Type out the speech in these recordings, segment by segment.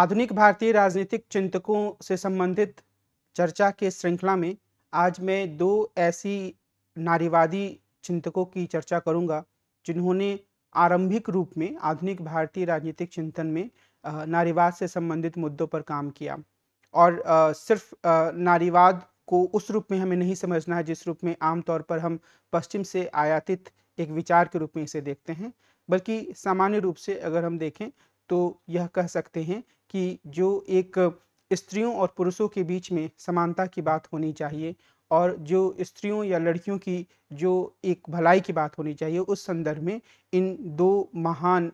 आधुनिक भारतीय राजनीतिक चिंतकों से संबंधित चर्चा के श्रृंखला में आज मैं दो ऐसी नारीवादी चिंतकों की चर्चा करूंगा जिन्होंने आरंभिक रूप में आधुनिक भारतीय राजनीतिक चिंतन में नारीवाद से संबंधित मुद्दों पर काम किया और सिर्फ नारीवाद को उस रूप में हमें नहीं समझना है जिस रूप में आमतौर पर हम पश्चिम से आयातित एक विचार के रूप में इसे देखते हैं बल्कि सामान्य रूप से अगर हम देखें तो यह कह सकते हैं कि जो एक स्त्रियों और पुरुषों के बीच में समानता की बात होनी चाहिए और जो स्त्रियों या लड़कियों की जो एक भलाई की बात होनी चाहिए उस संदर्भ में इन दो महान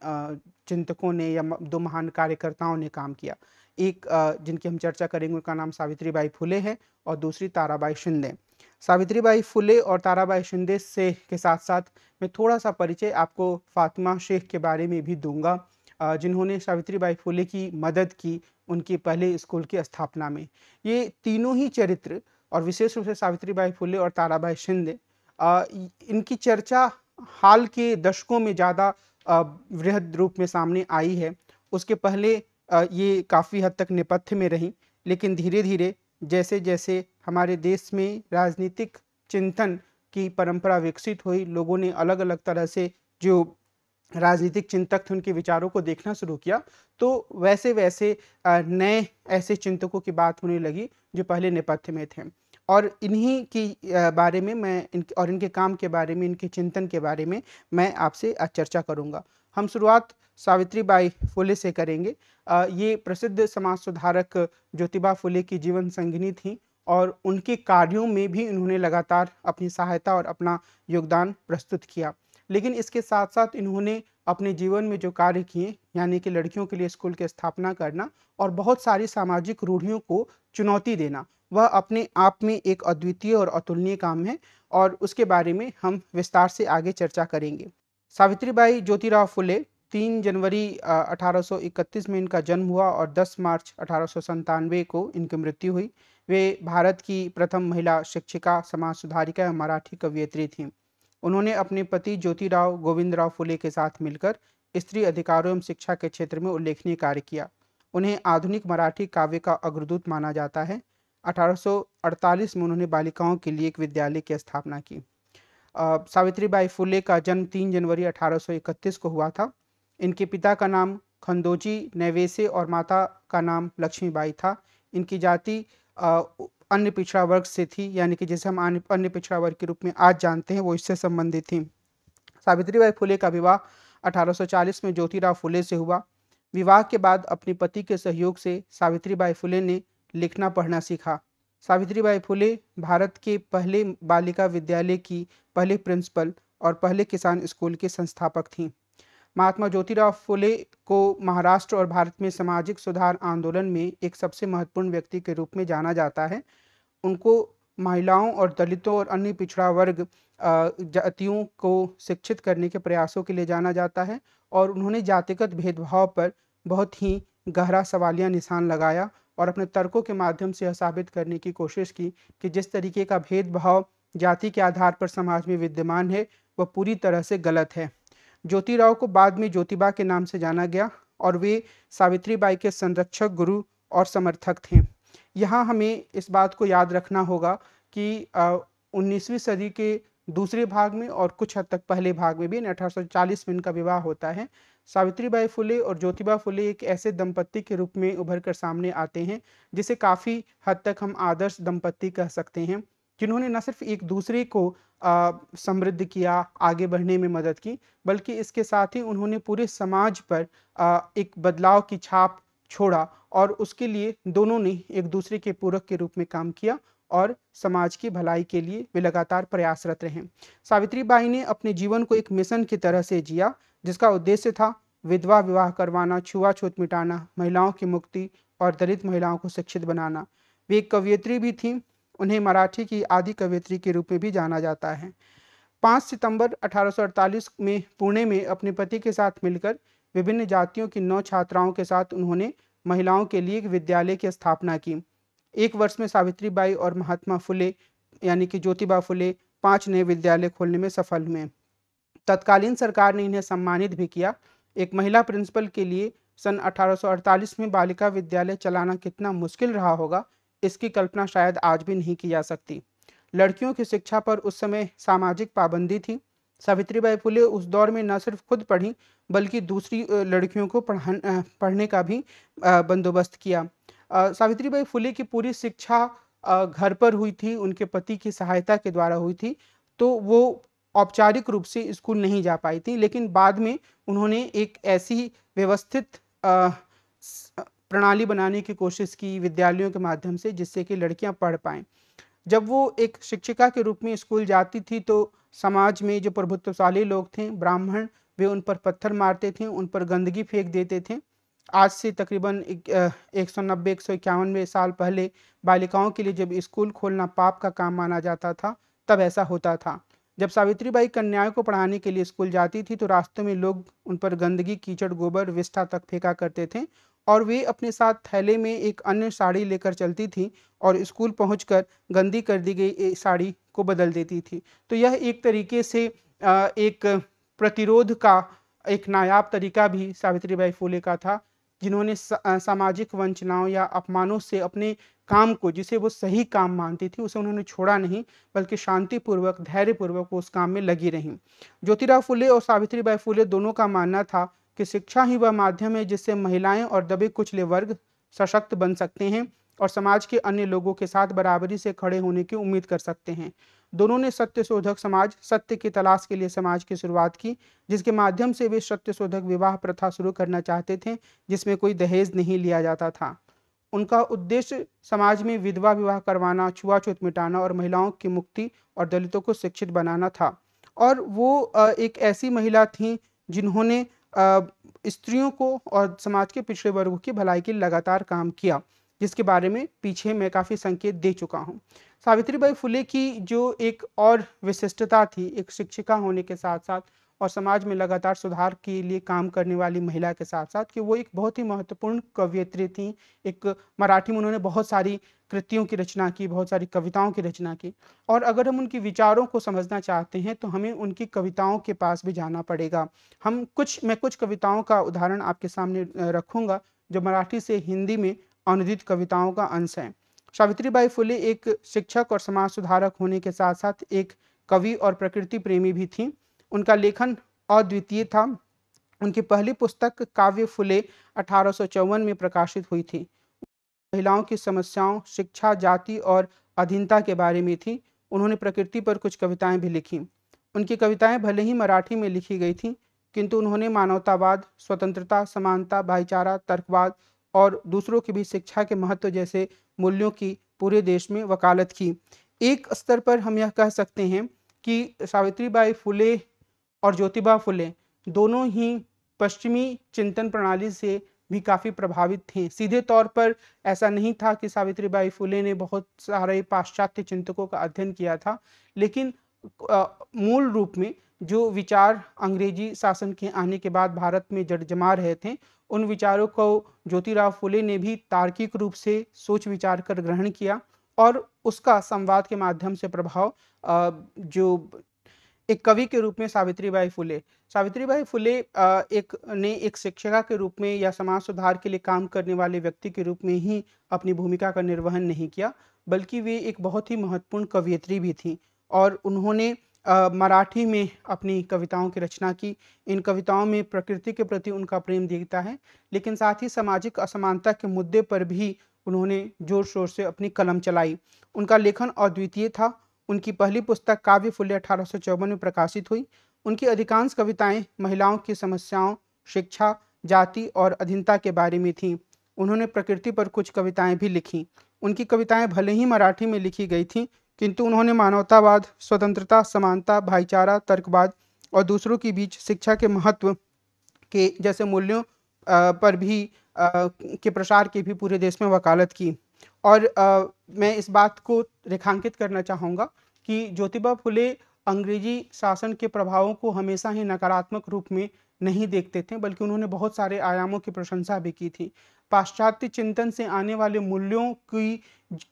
चिंतकों ने या दो महान कार्यकर्ताओं ने काम किया एक जिनकी हम चर्चा करेंगे उनका नाम सावित्री बाई फुले है और दूसरी ताराबाई शिंदे सावित्री बाई फुले और ताराबाई शिंदे से के साथ साथ मैं थोड़ा सा परिचय आपको फातिमा शेख के बारे में भी दूंगा जिन्होंने सावित्री बाई फूले की मदद की उनके पहले स्कूल की स्थापना में ये तीनों ही चरित्र और विशेष रूप से सावित्री बाई फूले और ताराबाई शिंदे इनकी चर्चा हाल के दशकों में ज़्यादा वृहद रूप में सामने आई है उसके पहले ये काफ़ी हद तक नेपथ्य में रहीं लेकिन धीरे धीरे जैसे जैसे हमारे देश में राजनीतिक चिंतन की परंपरा विकसित हुई लोगों ने अलग अलग तरह से जो राजनीतिक चिंतक थे उनके विचारों को देखना शुरू किया तो वैसे वैसे नए ऐसे चिंतकों की बात होने लगी जो पहले नेपथ्य में थे और इन्हीं की बारे में मैं इन और इनके काम के बारे में इनके चिंतन के बारे में मैं आपसे चर्चा करूंगा हम शुरुआत सावित्री बाई फुले से करेंगे ये प्रसिद्ध समाज सुधारक ज्योतिबा फुले की जीवन संगिनी थी और उनके कार्यों में भी इन्होंने लगातार अपनी सहायता और अपना योगदान प्रस्तुत किया लेकिन इसके साथ साथ इन्होंने अपने जीवन में जो कार्य किए यानी कि लड़कियों के लिए स्कूल की स्थापना करना और बहुत सारी सामाजिक रूढ़ियों को चुनौती देना वह अपने आप में एक अद्वितीय और अतुलनीय काम है और उसके बारे में हम विस्तार से आगे चर्चा करेंगे सावित्रीबाई ज्योतिराव फुले तीन जनवरी 1831 में इनका जन्म हुआ और 10 मार्च अठारह को इनकी मृत्यु हुई वे भारत की प्रथम महिला शिक्षिका समाज सुधारिका मराठी कवियत्री थीं उन्होंने अपने पति ज्योतिराव गोविंदराव फुले के साथ मिलकर स्त्री अधिकारों एवं शिक्षा के क्षेत्र में उल्लेखनीय कार्य किया उन्हें आधुनिक मराठी काव्य का अग्रदूत माना जाता है 1848 में उन्होंने बालिकाओं के लिए एक विद्यालय की स्थापना की सावित्रीबाई फुले का जन्म 3 जनवरी 1831 को हुआ था इनके पिता का नाम खंदोजी नैवेसे और माता का नाम लक्ष्मीबाई था इनकी जाति अन्य पिछड़ा वर्ग से थी यानी कि जैसे हम अन्य पिछड़ा वर्ग के रूप में आज जानते हैं वो इससे संबंधित थी सावित्री बाई फुले का विवाह 1840 में ज्योतिराव फुले से हुआ विवाह के बाद अपने पति के सहयोग से सावित्री बाई फुले ने लिखना पढ़ना सीखा सावित्री बाई फुले भारत के पहले बालिका विद्यालय की पहले प्रिंसिपल और पहले किसान स्कूल के संस्थापक थीं महात्मा ज्योतिराव फुले को महाराष्ट्र और भारत में सामाजिक सुधार आंदोलन में एक सबसे महत्वपूर्ण व्यक्ति के रूप में जाना जाता है उनको महिलाओं और दलितों और अन्य पिछड़ा वर्ग जातियों को शिक्षित करने के प्रयासों के लिए जाना जाता है और उन्होंने जातिगत भेदभाव पर बहुत ही गहरा सवालिया निशान लगाया और अपने तर्कों के माध्यम से यह साबित करने की कोशिश की कि जिस तरीके का भेदभाव जाति के आधार पर समाज में विद्यमान है वह पूरी तरह से गलत है ज्योतिराव को बाद में ज्योतिबा के नाम से जाना गया और वे सावित्रीबाई के संरक्षक गुरु और समर्थक थे यहाँ हमें इस बात को याद रखना होगा कि उन्नीसवीं सदी के दूसरे भाग में और कुछ हद तक पहले भाग में भी अठारह सौ चालीस में इनका विवाह होता है सावित्रीबाई फुले और ज्योतिबा फुले एक ऐसे दंपत्ति के रूप में उभर कर सामने आते हैं जिसे काफ़ी हद तक हम आदर्श दंपत्ति कह सकते हैं जिन्होंने न सिर्फ एक दूसरे को समृद्ध किया आगे बढ़ने में मदद की बल्कि इसके साथ ही उन्होंने पूरे समाज पर आ, एक बदलाव की छाप छोड़ा और उसके लिए दोनों ने एक दूसरे के पूरक के रूप में काम किया और समाज की भलाई के लिए वे लगातार प्रयासरत रहे सावित्री बाई ने अपने जीवन को एक मिशन की तरह से जिया जिसका उद्देश्य था विधवा विवाह करवाना छुआछूत मिटाना महिलाओं की मुक्ति और दलित महिलाओं को शिक्षित बनाना वे एक कवियत्री भी थीं उन्हें मराठी की आदि कवयित्री के रूप में भी जाना जाता है 5 सितंबर 1848 में पुणे में अपने पति के साथ मिलकर विभिन्न जातियों की नौ छात्राओं के साथ उन्होंने महिलाओं के लिए एक विद्यालय की स्थापना की एक वर्ष में सावित्री बाई और महात्मा फुले यानी कि ज्योतिबा फुले पांच नए विद्यालय खोलने में सफल हुए तत्कालीन सरकार ने इन्हें सम्मानित भी किया एक महिला प्रिंसिपल के लिए सन 1848 में बालिका विद्यालय चलाना कितना मुश्किल रहा होगा इसकी कल्पना शायद आज भी नहीं की जा सकती लड़कियों की शिक्षा पर उस समय सामाजिक पाबंदी थी सावित्रीबाई फुले उस दौर में न सिर्फ खुद पढ़ी बल्कि दूसरी लड़कियों को पढ़ने का भी बंदोबस्त किया सावित्रीबाई फुले की पूरी शिक्षा घर पर हुई थी उनके पति की सहायता के द्वारा हुई थी तो वो औपचारिक रूप से स्कूल नहीं जा पाई थी लेकिन बाद में उन्होंने एक ऐसी व्यवस्थित प्रणाली बनाने की कोशिश की विद्यालयों के माध्यम से जिससे कि लड़कियां पढ़ पाएं जब वो एक शिक्षिका के रूप में स्कूल जाती थी तो समाज में जो प्रभुत्वशाली लोग थे ब्राह्मण वे उन पर पत्थर मारते थे उन पर गंदगी फेंक देते थे आज से तकरीबन एक सौ नब्बे एक सौ इक्यावनवे साल पहले बालिकाओं के लिए जब स्कूल खोलना पाप का काम माना जाता था तब ऐसा होता था जब सावित्री बाई कन्याओं को पढ़ाने के लिए स्कूल जाती थी तो रास्ते में लोग उन पर गंदगी कीचड़ गोबर विष्ठा तक फेंका करते थे और वे अपने साथ थैले में एक अन्य साड़ी लेकर चलती थी और स्कूल कर गंदी कर दी गई साड़ी को बदल देती थी तो यह एक तरीके से एक प्रतिरोध का एक नायाब तरीका भी सावित्रीबाई फूले का था जिन्होंने सामाजिक वंचनाओं या अपमानों से अपने काम को जिसे वो सही काम मानती थी उसे उन्होंने छोड़ा नहीं बल्कि शांतिपूर्वक धैर्यपूर्वक वो उस काम में लगी रहीं ज्योतिराव फुले और सावित्रीबाई फुले दोनों का मानना था कि शिक्षा ही वह माध्यम है जिससे महिलाएं और दबे कुचले वर्ग सशक्त बन सकते हैं और समाज के अन्य लोगों के साथ बराबरी से खड़े होने की उम्मीद कर सकते हैं दोनों ने सत्य शोधक समाज सत्य की तलाश के लिए समाज की शुरुआत की जिसके माध्यम से वे सत्य शोधक विवाह प्रथा शुरू करना चाहते थे जिसमें कोई दहेज नहीं लिया जाता था उनका उद्देश्य समाज में विधवा विवाह करवाना छुआछूत मिटाना और महिलाओं की मुक्ति और दलितों को शिक्षित बनाना था और वो एक ऐसी महिला थी जिन्होंने स्त्रियों को और समाज के पिछड़े वर्गों की भलाई के लगातार काम किया जिसके बारे में पीछे मैं काफ़ी संकेत दे चुका हूँ सावित्रीबाई फुले की जो एक और विशिष्टता थी एक शिक्षिका होने के साथ साथ और समाज में लगातार सुधार के लिए काम करने वाली महिला के साथ साथ कि वो एक बहुत ही महत्वपूर्ण कवियत्री थी एक मराठी में उन्होंने बहुत सारी कृतियों की रचना की बहुत सारी कविताओं की रचना की और अगर हम उनकी विचारों को समझना चाहते हैं तो हमें उनकी कविताओं के पास भी जाना पड़ेगा हम कुछ मैं कुछ कविताओं का उदाहरण आपके सामने रखूंगा जो मराठी से हिंदी में अनुदित कविताओं का अंश है सावित्री बाई फुले एक शिक्षक और समाज सुधारक होने के साथ साथ एक कवि और प्रकृति प्रेमी भी थी उनका लेखन अद्वितीय था उनकी पहली पुस्तक काव्य फुले अठारह में प्रकाशित हुई थी महिलाओं की समस्याओं शिक्षा जाति और अधीनता के बारे में थी उन्होंने प्रकृति पर कुछ कविताएं भी लिखीं उनकी कविताएं भले ही मराठी में लिखी गई थीं किंतु उन्होंने मानवतावाद स्वतंत्रता समानता भाईचारा तर्कवाद और दूसरों की भी शिक्षा के महत्व जैसे मूल्यों की पूरे देश में वकालत की एक स्तर पर हम यह कह सकते हैं कि सावित्रीबाई फुले और ज्योतिबा फुले दोनों ही पश्चिमी चिंतन प्रणाली से भी काफ़ी प्रभावित थे सीधे तौर पर ऐसा नहीं था कि सावित्री बाई फुले ने बहुत सारे पाश्चात्य चिंतकों का अध्ययन किया था लेकिन मूल रूप में जो विचार अंग्रेजी शासन के आने के बाद भारत में जमा रहे थे उन विचारों को ज्योतिराव फुले ने भी तार्किक रूप से सोच विचार कर ग्रहण किया और उसका संवाद के माध्यम से प्रभाव जो एक कवि के रूप में सावित्री बाई फुले सावित्री बाई फुले एक ने एक शिक्षिका के रूप में या समाज सुधार के लिए काम करने वाले व्यक्ति के रूप में ही अपनी भूमिका का निर्वहन नहीं किया बल्कि वे एक बहुत ही महत्वपूर्ण कवियत्री भी थी और उन्होंने मराठी में अपनी कविताओं की रचना की इन कविताओं में प्रकृति के प्रति उनका प्रेम दिखता है लेकिन साथ ही सामाजिक असमानता के मुद्दे पर भी उन्होंने जोर शोर से अपनी कलम चलाई उनका लेखन अद्वितीय था उनकी पहली पुस्तक काव्य फुल्य अठारह में प्रकाशित हुई उनकी अधिकांश कविताएं महिलाओं की समस्याओं शिक्षा जाति और अधीनता के बारे में थीं उन्होंने प्रकृति पर कुछ कविताएं भी लिखीं उनकी कविताएं भले ही मराठी में लिखी गई थीं किंतु उन्होंने मानवतावाद स्वतंत्रता समानता भाईचारा तर्कवाद और दूसरों के बीच शिक्षा के महत्व के जैसे मूल्यों पर भी के प्रसार की भी पूरे देश में वकालत की और आ, मैं इस बात को रेखांकित करना चाहूँगा कि ज्योतिबा फुले अंग्रेजी शासन के प्रभावों को हमेशा ही नकारात्मक रूप में नहीं देखते थे बल्कि उन्होंने बहुत सारे आयामों की प्रशंसा भी की थी पाश्चात्य चिंतन से आने वाले मूल्यों की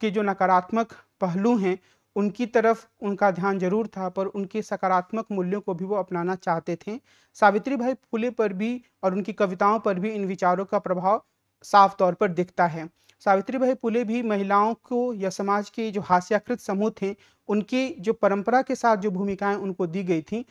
के जो नकारात्मक पहलू हैं उनकी तरफ उनका ध्यान जरूर था पर उनके सकारात्मक मूल्यों को भी वो अपनाना चाहते थे सावित्री भाई फुले पर भी और उनकी कविताओं पर भी इन विचारों का प्रभाव साफ तौर पर दिखता है सावित्री भाई फुले भी महिलाओं को या समाज के जो हास्याकृत समूह थे उनकी जो परंपरा के साथ जो भूमिकाएं उनको दी गई थी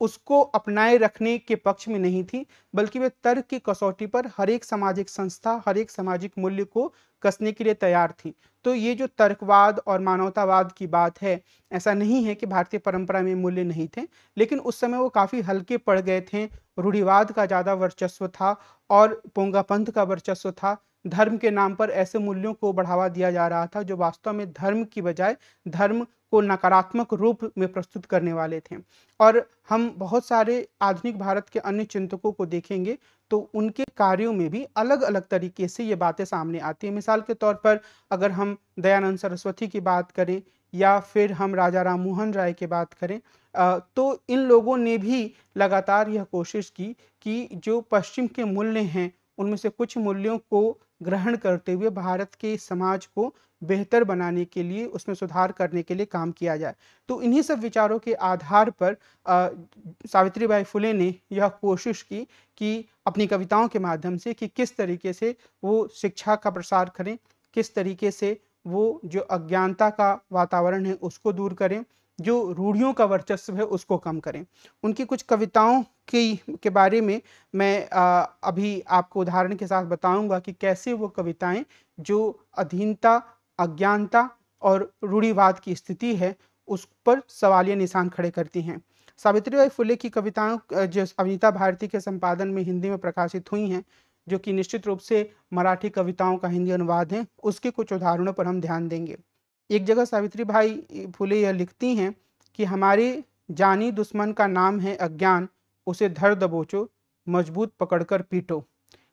उसको अपनाए रखने के पक्ष में नहीं थी बल्कि वे तर्क की कसौटी पर हर एक सामाजिक संस्था हर एक सामाजिक मूल्य को कसने के लिए तैयार थी तो ये जो तर्कवाद और मानवतावाद की बात है ऐसा नहीं है कि भारतीय परंपरा में मूल्य नहीं थे लेकिन उस समय वो काफ़ी हल्के पड़ गए थे रूढ़िवाद का ज़्यादा वर्चस्व था और पोंगा पंथ का वर्चस्व था धर्म के नाम पर ऐसे मूल्यों को बढ़ावा दिया जा रहा था जो वास्तव में धर्म की बजाय धर्म को नकारात्मक रूप में प्रस्तुत करने वाले थे और हम बहुत सारे आधुनिक भारत के अन्य चिंतकों को देखेंगे तो उनके कार्यों में भी अलग अलग तरीके से ये बातें सामने आती हैं मिसाल के तौर पर अगर हम दयानंद सरस्वती की बात करें या फिर हम राजा राम मोहन राय की बात करें तो इन लोगों ने भी लगातार यह कोशिश की कि जो पश्चिम के मूल्य हैं उनमें से कुछ मूल्यों को ग्रहण करते हुए भारत के समाज को बेहतर बनाने के लिए उसमें सुधार करने के लिए काम किया जाए तो इन्हीं सब विचारों के आधार पर सावित्री बाई फुले ने यह कोशिश की कि अपनी कविताओं के माध्यम से कि किस तरीके से वो शिक्षा का प्रसार करें किस तरीके से वो जो अज्ञानता का वातावरण है उसको दूर करें जो रूढ़ियों का वर्चस्व है उसको कम करें उनकी कुछ कविताओं की के बारे में मैं आ, अभी आपको उदाहरण के साथ बताऊंगा कि कैसे वो कविताएं जो अधीनता अज्ञानता और रूढ़िवाद की स्थिति है उस पर सवालिया निशान खड़े करती हैं सावित्री बाई फुले की कविताओं जो अविनीता भारती के संपादन में हिंदी में प्रकाशित हुई हैं जो कि निश्चित रूप से मराठी कविताओं का हिंदी अनुवाद है उसके कुछ उदाहरणों पर हम ध्यान देंगे एक जगह सावित्री भाई फूले यह लिखती हैं कि हमारे जानी दुश्मन का नाम है अज्ञान उसे धर दबोचो मजबूत पकड़कर पीटो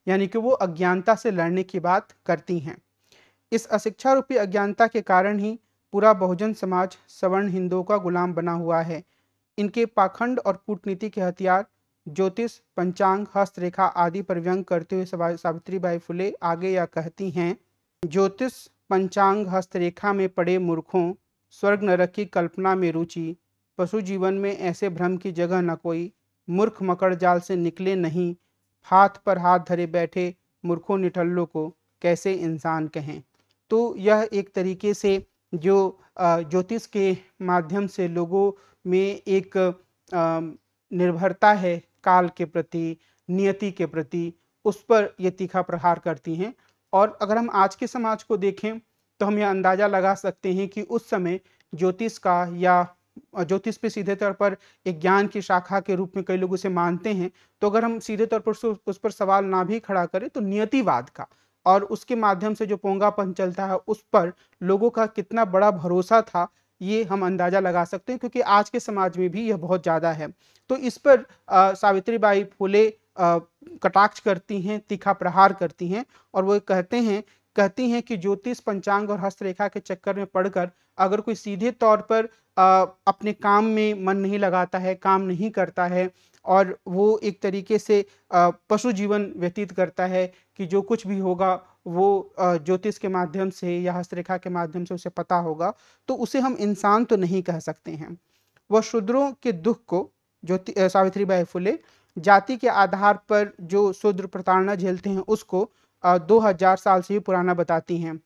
यानी कि वो अज्ञानता से लड़ने की बात करती हैं इस अशिक्षा रूपी अज्ञानता के कारण ही पूरा बहुजन समाज सवर्ण हिंदुओं का गुलाम बना हुआ है इनके पाखंड और कूटनीति के हथियार ज्योतिष पंचांग हस्तरेखा आदि पर व्यंग करते हुए सावित्री बाई फुले आगे या कहती हैं ज्योतिष पंचांग हस्तरेखा में पड़े मूर्खों स्वर्ग नरक की कल्पना में रुचि पशु जीवन में ऐसे भ्रम की जगह न कोई मूर्ख मकड़ जाल से निकले नहीं हाथ पर हाथ धरे बैठे मूर्खों निठल्लों को कैसे इंसान कहें तो यह एक तरीके से जो ज्योतिष के माध्यम से लोगों में एक निर्भरता है काल के प्रति नियति के प्रति उस पर ये तीखा प्रहार करती हैं और अगर हम आज के समाज को देखें तो हम यह अंदाज़ा लगा सकते हैं कि उस समय ज्योतिष का या ज्योतिष पे सीधे तौर पर एक ज्ञान की शाखा के रूप में कई लोग उसे मानते हैं तो अगर हम सीधे तौर पर उस पर सवाल ना भी खड़ा करें तो नियतिवाद का और उसके माध्यम से जो पोंगापन चलता है उस पर लोगों का कितना बड़ा भरोसा था ये हम अंदाज़ा लगा सकते हैं क्योंकि आज के समाज में भी यह बहुत ज़्यादा है तो इस पर सावित्री बाई फुले कटाक्ष करती हैं तीखा प्रहार करती हैं और वो कहते हैं कहती हैं कि ज्योतिष पंचांग और हस्तरेखा के चक्कर में पढ़कर अगर कोई सीधे तौर पर आ, अपने काम में मन नहीं लगाता है काम नहीं करता है और वो एक तरीके से पशु जीवन व्यतीत करता है कि जो कुछ भी होगा वो ज्योतिष के माध्यम से या हस्तरेखा के माध्यम से उसे पता होगा तो उसे हम इंसान तो नहीं कह सकते हैं वह शूद्रों के दुख को ज्योति सावित्री बाई फुले जाति के आधार पर जो शूद्र प्रताड़ना झेलते हैं उसको दो हजार साल से ही पुराना बताती हैं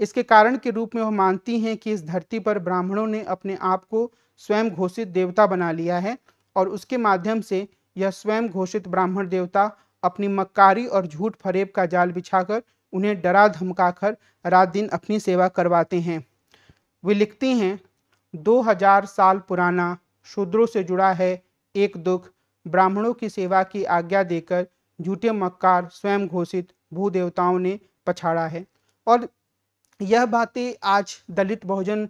इसके कारण के रूप में वह मानती हैं कि इस धरती पर ब्राह्मणों ने अपने आप को स्वयं घोषित देवता बना लिया है और उसके माध्यम से यह स्वयं घोषित ब्राह्मण देवता अपनी मक्कारी और झूठ फरेब का जाल बिछाकर उन्हें डरा धमकाकर रात दिन अपनी सेवा करवाते हैं वे लिखती हैं 2000 साल पुराना शूद्रों से जुड़ा है एक दुख ब्राह्मणों की सेवा की आज्ञा देकर झूठे मक्कार स्वयं घोषित भू देवताओं ने पछाड़ा है और यह बातें आज दलित बहुजन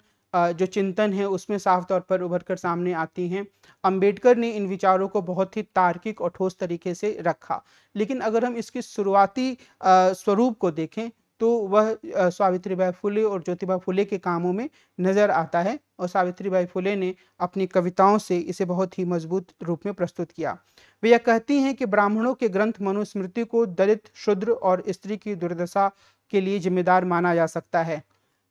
जो चिंतन है उसमें साफ तौर पर उभर कर सामने आती हैं अंबेडकर ने इन विचारों को बहुत ही तार्किक और ठोस तरीके से रखा लेकिन अगर हम इसकी शुरुआती स्वरूप को देखें तो वह सावित्रीबाई फुले और ज्योतिबा फुले के कामों में नज़र आता है और सावित्रीबाई फुले ने अपनी कविताओं से इसे बहुत ही मजबूत रूप में प्रस्तुत किया वे यह कहती हैं कि ब्राह्मणों के ग्रंथ मनुस्मृति को दलित शुद्र और स्त्री की दुर्दशा के लिए जिम्मेदार माना जा सकता है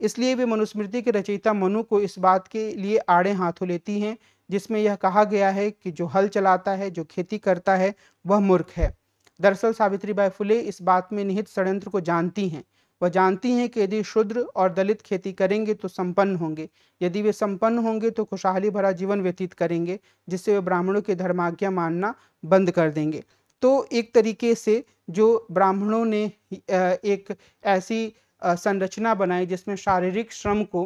इसलिए वे मनुस्मृति के रचयिता मनु को इस बात के लिए आड़े हाथों लेती हैं जिसमें यह कहा गया है कि जो हल चलाता है जो खेती करता है वह मूर्ख है दरअसल सावित्रीबाई फुले इस बात में निहित षड्यंत्र को जानती हैं वह जानती हैं कि यदि शुद्र और दलित खेती करेंगे तो संपन्न होंगे यदि वे संपन्न होंगे तो खुशहाली भरा जीवन व्यतीत करेंगे जिससे वे ब्राह्मणों की धर्माज्ञा मानना बंद कर देंगे तो एक तरीके से जो ब्राह्मणों ने एक ऐसी संरचना बनाई जिसमें शारीरिक श्रम को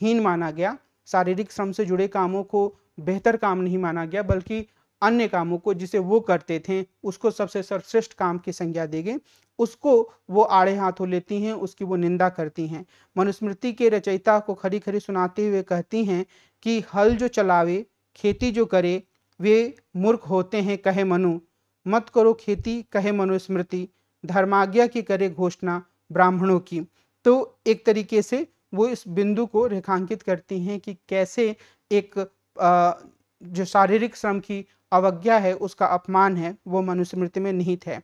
हीन माना गया शारीरिक श्रम से जुड़े कामों को बेहतर काम नहीं माना गया बल्कि अन्य कामों को जिसे वो करते थे उसको सबसे सर्वश्रेष्ठ काम की संज्ञा दी गई उसको वो आड़े हाथों लेती हैं उसकी वो निंदा करती हैं मनुस्मृति के रचयिता को खरी खरी सुनाते हुए कहती हैं कि हल जो चलावे खेती जो करे वे मूर्ख होते हैं कहे मनु मत करो खेती कहे मनुस्मृति धर्माज्ञा की करे घोषणा ब्राह्मणों की तो एक तरीके से वो इस बिंदु को रेखांकित करती हैं कि कैसे एक आ, जो शारीरिक श्रम की अवज्ञा है उसका अपमान है वो मनुस्मृति में निहित है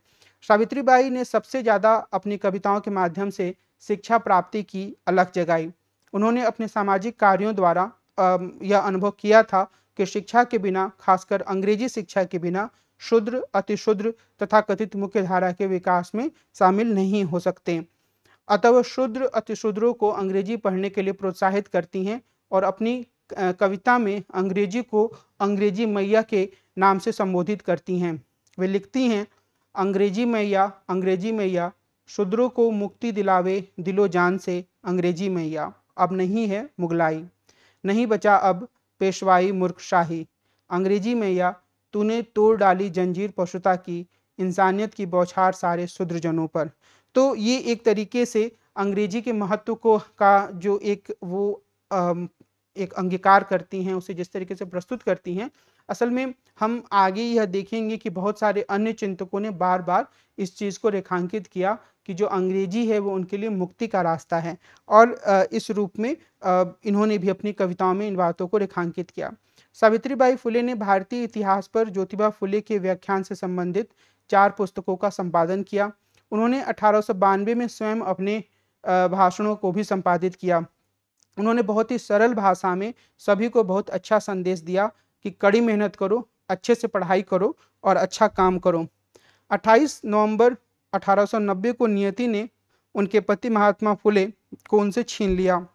सावित्री बाई ने सबसे ज़्यादा अपनी कविताओं के माध्यम से शिक्षा प्राप्ति की अलग जगाई उन्होंने अपने सामाजिक कार्यों द्वारा यह अनुभव किया था कि शिक्षा के बिना खासकर अंग्रेजी शिक्षा के बिना शुद्र अतिशुद्र तथा कथित मुख्य धारा के विकास में शामिल नहीं हो सकते अतः शुद्र अतिशूद्रों को अंग्रेजी पढ़ने के लिए प्रोत्साहित करती हैं और अपनी कविता में अंग्रेजी को अंग्रेजी मैया के नाम से संबोधित करती हैं वे लिखती हैं अंग्रेजी मैया अंग्रेजी मैया या शूद्रों को मुक्ति दिलावे दिलो जान से अंग्रेजी मैया अब नहीं है मुगलाई नहीं बचा अब पेशवाई मूर्खशाही अंग्रेजी मैया तूने तोड़ डाली जंजीर पशुता की इंसानियत की बौछार सारे शूद्रजनों पर तो ये एक तरीके से अंग्रेजी के महत्व को का जो एक वो आ, एक अंगीकार करती हैं उसे जिस तरीके से प्रस्तुत करती हैं असल में हम आगे यह देखेंगे कि बहुत सारे अन्य चिंतकों ने बार बार इस चीज़ को रेखांकित किया कि जो अंग्रेजी है वो उनके लिए मुक्ति का रास्ता है और इस रूप में इन्होंने भी अपनी कविताओं में इन बातों को रेखांकित किया सावित्री बाई फुले ने भारतीय इतिहास पर ज्योतिबा फुले के व्याख्यान से संबंधित चार पुस्तकों का संपादन किया उन्होंने अठारह में स्वयं अपने भाषणों को भी संपादित किया उन्होंने बहुत ही सरल भाषा में सभी को बहुत अच्छा संदेश दिया कि कड़ी मेहनत करो अच्छे से पढ़ाई करो और अच्छा काम करो 28 नवंबर 1890 को नियति ने उनके पति महात्मा फुले को उनसे छीन लिया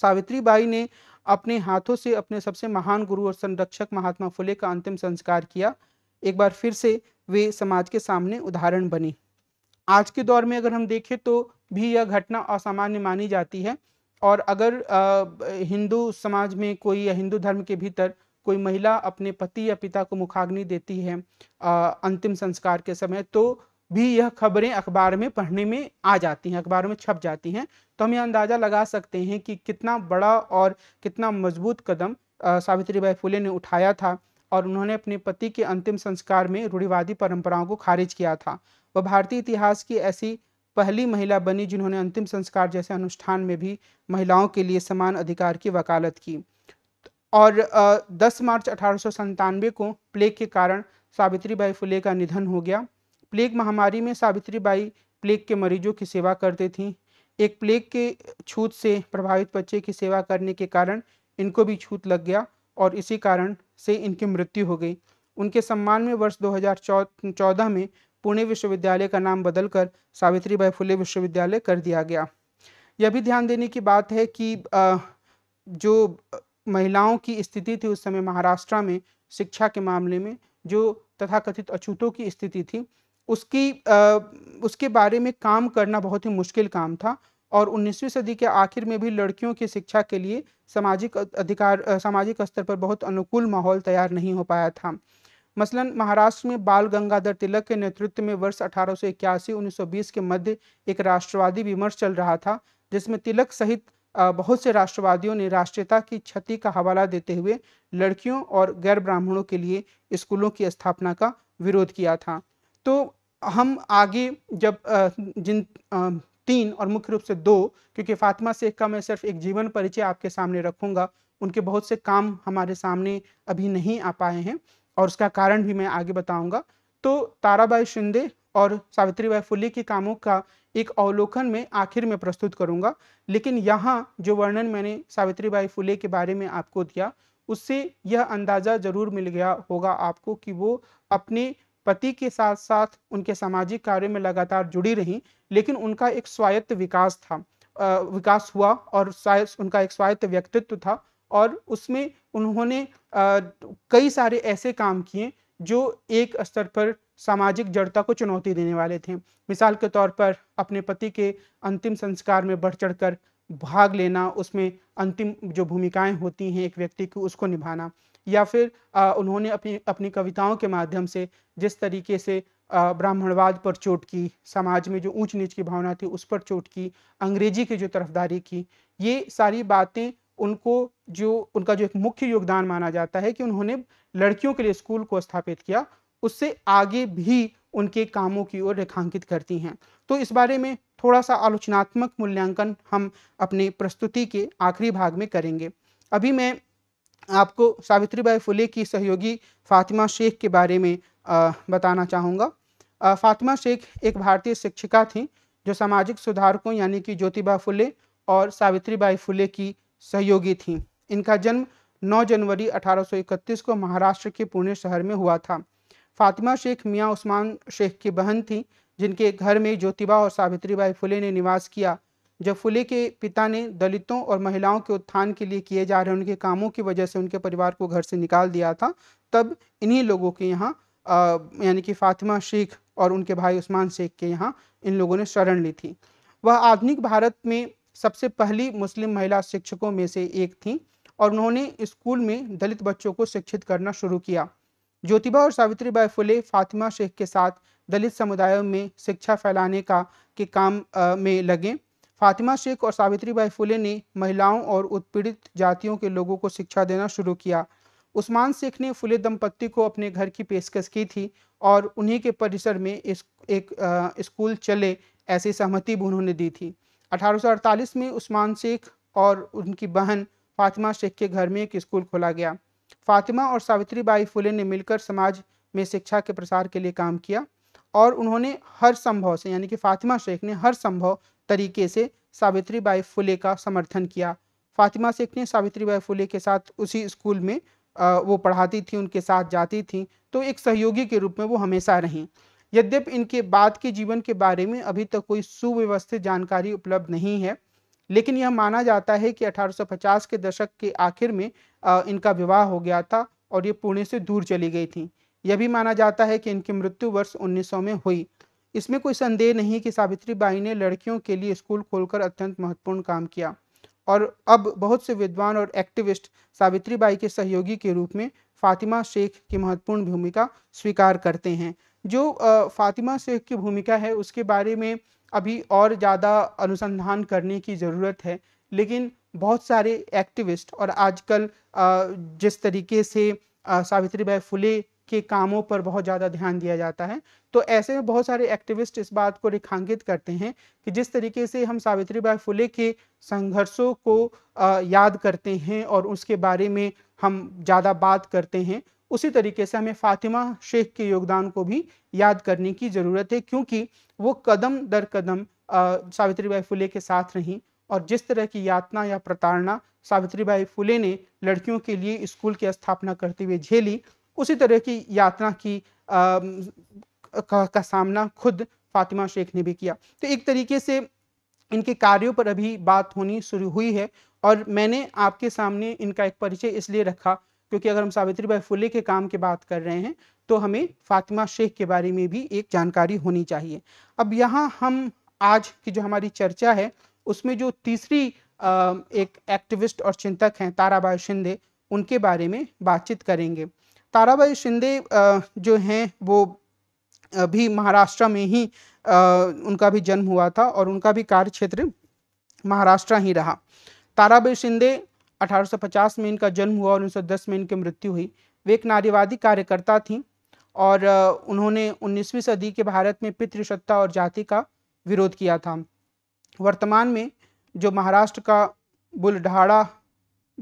सावित्री बाई ने अपने हाथों से अपने सबसे महान गुरु और संरक्षक महात्मा फुले का अंतिम संस्कार किया एक बार फिर से वे समाज के सामने उदाहरण बने आज के दौर में अगर हम देखें तो भी यह घटना असामान्य मानी जाती है और अगर हिंदू समाज में कोई या हिंदू धर्म के भीतर कोई महिला अपने पति या पिता को मुखाग्नि देती है अंतिम संस्कार के समय तो भी यह खबरें अखबार में पढ़ने में आ जाती हैं अखबारों में छप जाती हैं तो हम यह अंदाज़ा लगा सकते हैं कि कितना बड़ा और कितना मजबूत कदम सावित्री बाई फुले ने उठाया था और उन्होंने अपने पति के अंतिम संस्कार में रूढ़िवादी परंपराओं को खारिज किया था वह भारतीय इतिहास की ऐसी पहली महिला बनी जिन्होंने अंतिम संस्कार जैसे अनुष्ठान में भी महिलाओं के लिए समान अधिकार की वकालत की और दस मार्च अठारह को प्लेग के कारण सावित्री बाई फुले का निधन हो गया प्लेग महामारी में सावित्री बाई प्लेग के मरीजों की सेवा करती थीं एक प्लेग के छूत से प्रभावित बच्चे की सेवा करने के कारण इनको भी छूत लग गया और इसी कारण से इनकी मृत्यु हो गई उनके सम्मान में वर्ष 2014 में पुणे विश्वविद्यालय का नाम बदलकर सावित्रीबाई फुले विश्वविद्यालय कर दिया गया यह भी ध्यान देने की बात है कि जो महिलाओं की स्थिति थी उस समय महाराष्ट्र में शिक्षा के मामले में जो तथाकथित अछूतों की स्थिति थी उसकी आ, उसके बारे में काम करना बहुत ही मुश्किल काम था और 19वीं सदी के आखिर में भी लड़कियों की शिक्षा के लिए सामाजिक अधिकार सामाजिक स्तर पर बहुत अनुकूल माहौल तैयार नहीं हो पाया था मसलन महाराष्ट्र में बाल गंगाधर तिलक के नेतृत्व में वर्ष अठारह सौ के मध्य एक राष्ट्रवादी विमर्श चल रहा था जिसमें तिलक सहित बहुत से राष्ट्रवादियों ने राष्ट्रीयता की क्षति का हवाला देते हुए लड़कियों और गैर ब्राह्मणों के लिए स्कूलों की स्थापना का विरोध किया था तो हम आगे जब जिन तीन और मुख्य रूप से दो क्योंकि फातिमा शेख का मैं सिर्फ एक जीवन परिचय आपके सामने रखूंगा उनके बहुत से काम हमारे सामने अभी नहीं आ पाए हैं और उसका कारण भी मैं आगे बताऊंगा तो ताराबाई शिंदे और सावित्रीबाई फुले के कामों का एक अवलोकन में आखिर में प्रस्तुत करूंगा लेकिन यहाँ जो वर्णन मैंने सावित्रीबाई फुले के बारे में आपको दिया उससे यह अंदाज़ा जरूर मिल गया होगा आपको कि वो अपने पति के साथ साथ उनके सामाजिक कार्य में लगातार जुड़ी रहीं लेकिन उनका एक स्वायत्त विकास था आ, विकास हुआ और उनका एक स्वायत्त व्यक्तित्व था और उसमें उन्होंने आ, कई सारे ऐसे काम किए जो एक स्तर पर सामाजिक जड़ता को चुनौती देने वाले थे मिसाल के तौर पर अपने पति के अंतिम संस्कार में बढ़ चढ़कर भाग लेना उसमें अंतिम जो भूमिकाएं होती हैं एक व्यक्ति की उसको निभाना या फिर आ, उन्होंने अपनी अपनी कविताओं के माध्यम से जिस तरीके से ब्राह्मणवाद पर चोट की समाज में जो ऊंच नीच की भावना थी उस पर चोट की अंग्रेजी की जो तरफदारी की ये सारी बातें उनको जो उनका जो एक मुख्य योगदान माना जाता है कि उन्होंने लड़कियों के लिए स्कूल को स्थापित किया उससे आगे भी उनके कामों की ओर रेखांकित करती हैं तो इस बारे में थोड़ा सा आलोचनात्मक मूल्यांकन हम अपने प्रस्तुति के आखिरी भाग में करेंगे अभी मैं आपको सावित्रीबाई फुले की सहयोगी फातिमा शेख के बारे में आ, बताना चाहूँगा फातिमा शेख एक भारतीय शिक्षिका थी जो सामाजिक सुधारकों यानी कि ज्योतिबा फुले और सावित्रीबाई फुले की सहयोगी थीं इनका जन्म 9 जनवरी 1831 को महाराष्ट्र के पुणे शहर में हुआ था फातिमा शेख मियाँ उस्मान शेख की बहन थी जिनके घर में ज्योतिबा और सावित्रीबाई फुले ने निवास किया जब फुले के पिता ने दलितों और महिलाओं के उत्थान के लिए किए जा रहे उनके कामों की वजह से उनके परिवार को घर से निकाल दिया था तब इन्हीं लोगों के यहाँ यानी कि फातिमा शेख और उनके भाई उस्मान शेख के यहाँ इन लोगों ने शरण ली थी वह आधुनिक भारत में सबसे पहली मुस्लिम महिला शिक्षकों में से एक थीं और उन्होंने स्कूल में दलित बच्चों को शिक्षित करना शुरू किया ज्योतिबा और सावित्रीबाई फुले फातिमा शेख के साथ दलित समुदायों में शिक्षा फैलाने का के काम आ, में लगे फातिमा शेख और सावित्रीबाई फुले ने महिलाओं और उत्पीड़ित जातियों के लोगों को शिक्षा देना शुरू किया उस्मान शेख ने फुले दंपत्ति को अपने घर की पेशकश की थी और उन्हीं के परिसर में इस एक आ, स्कूल चले ऐसी सहमति भी उन्होंने दी थी 1848 में उस्मान शेख और उनकी बहन फातिमा शेख के घर में एक स्कूल खोला गया फातिमा और सावित्री बाई फुले ने मिलकर समाज में शिक्षा के प्रसार के लिए काम किया और उन्होंने हर संभव से यानी कि फातिमा शेख ने हर संभव तरीके से सावित्री बाई फुले का समर्थन किया फातिमा शेख ने सावित्री बाई फुले के साथ उसी स्कूल में वो पढ़ाती थी उनके साथ जाती थी तो एक सहयोगी के रूप में वो हमेशा रहीं यद्यपि इनके बाद के जीवन के बारे में अभी तक कोई सुव्यवस्थित जानकारी उपलब्ध नहीं है लेकिन यह माना जाता है कि 1850 के दशक के आखिर में इनका विवाह हो गया था और ये पुणे से दूर चली गई थी यह भी माना जाता है कि इनकी मृत्यु वर्ष उन्नीस में हुई इसमें कोई संदेह नहीं कि सावित्री बाई ने लड़कियों के लिए स्कूल खोलकर अत्यंत महत्वपूर्ण काम किया और अब बहुत से विद्वान और एक्टिविस्ट सावित्री बाई के सहयोगी के रूप में फातिमा शेख की महत्वपूर्ण भूमिका स्वीकार करते हैं जो फ़ातिमा शेख की भूमिका है उसके बारे में अभी और ज़्यादा अनुसंधान करने की ज़रूरत है लेकिन बहुत सारे एक्टिविस्ट और आजकल जिस तरीके से सावित्री बाई फुले के कामों पर बहुत ज़्यादा ध्यान दिया जाता है तो ऐसे में बहुत सारे एक्टिविस्ट इस बात को रेखांकित करते हैं कि जिस तरीके से हम सावित्री बाई फुले के संघर्षों को याद करते हैं और उसके बारे में हम ज़्यादा बात करते हैं उसी तरीके से हमें फातिमा शेख के योगदान को भी याद करने की ज़रूरत है क्योंकि वो कदम दर कदम सावित्रीबाई फुले के साथ रहीं और जिस तरह की यातना या प्रताड़ना सावित्रीबाई फुले ने लड़कियों के लिए स्कूल की स्थापना करते हुए झेली उसी तरह की यातना की आ, का, का सामना खुद फातिमा शेख ने भी किया तो एक तरीके से इनके कार्यों पर अभी बात होनी शुरू हुई है और मैंने आपके सामने इनका एक परिचय इसलिए रखा क्योंकि अगर हम सावित्री बाई फुले के काम की बात कर रहे हैं तो हमें फातिमा शेख के बारे में भी एक जानकारी होनी चाहिए अब यहाँ हम आज की जो हमारी चर्चा है उसमें जो तीसरी एक एक्टिविस्ट और चिंतक हैं ताराबाई शिंदे उनके बारे में बातचीत करेंगे ताराबाई शिंदे जो हैं वो भी महाराष्ट्र में ही उनका भी जन्म हुआ था और उनका भी कार्य क्षेत्र महाराष्ट्र ही रहा ताराबाई शिंदे 1850 में इनका जन्म हुआ और 1910 में इनकी मृत्यु हुई वे एक नारीवादी कार्यकर्ता थीं और उन्होंने 19वीं सदी के भारत में पितृसत्ता और जाति का विरोध किया था वर्तमान में जो महाराष्ट्र का बुलढाड़ा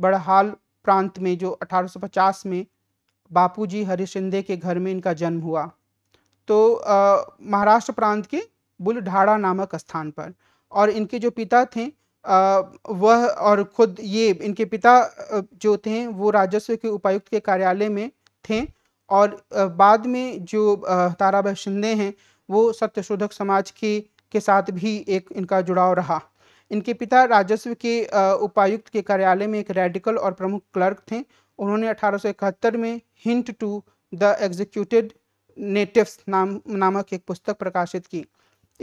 बड़हाल प्रांत में जो 1850 में बापूजी हरिशिंदे के घर में इनका जन्म हुआ तो महाराष्ट्र प्रांत के बुलढाड़ा नामक स्थान पर और इनके जो पिता थे वह और खुद ये इनके पिता जो थे वो राजस्व के उपायुक्त के कार्यालय में थे और बाद में जो ताराबाई शिंदे हैं वो सत्यशोधक समाज के के साथ भी एक इनका जुड़ाव रहा इनके पिता राजस्व के उपायुक्त के कार्यालय में एक रेडिकल और प्रमुख क्लर्क थे उन्होंने अठारह में hint to the executed natives नाम नामक एक पुस्तक प्रकाशित की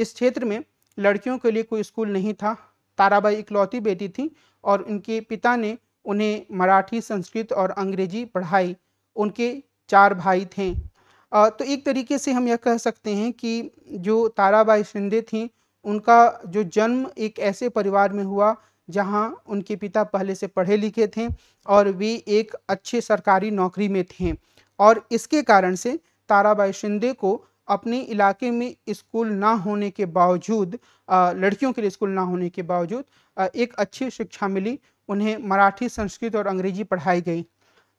इस क्षेत्र में लड़कियों के लिए कोई स्कूल नहीं था ताराबाई इकलौती बेटी थीं और उनके पिता ने उन्हें मराठी संस्कृत और अंग्रेजी पढ़ाई उनके चार भाई थे तो एक तरीके से हम यह कह सकते हैं कि जो ताराबाई शिंदे थीं उनका जो जन्म एक ऐसे परिवार में हुआ जहां उनके पिता पहले से पढ़े लिखे थे और वे एक अच्छे सरकारी नौकरी में थे और इसके कारण से ताराबाई शिंदे को अपने इलाके में स्कूल ना होने के बावजूद लड़कियों के लिए स्कूल ना होने के बावजूद एक अच्छी शिक्षा मिली उन्हें मराठी संस्कृत और अंग्रेजी पढ़ाई गई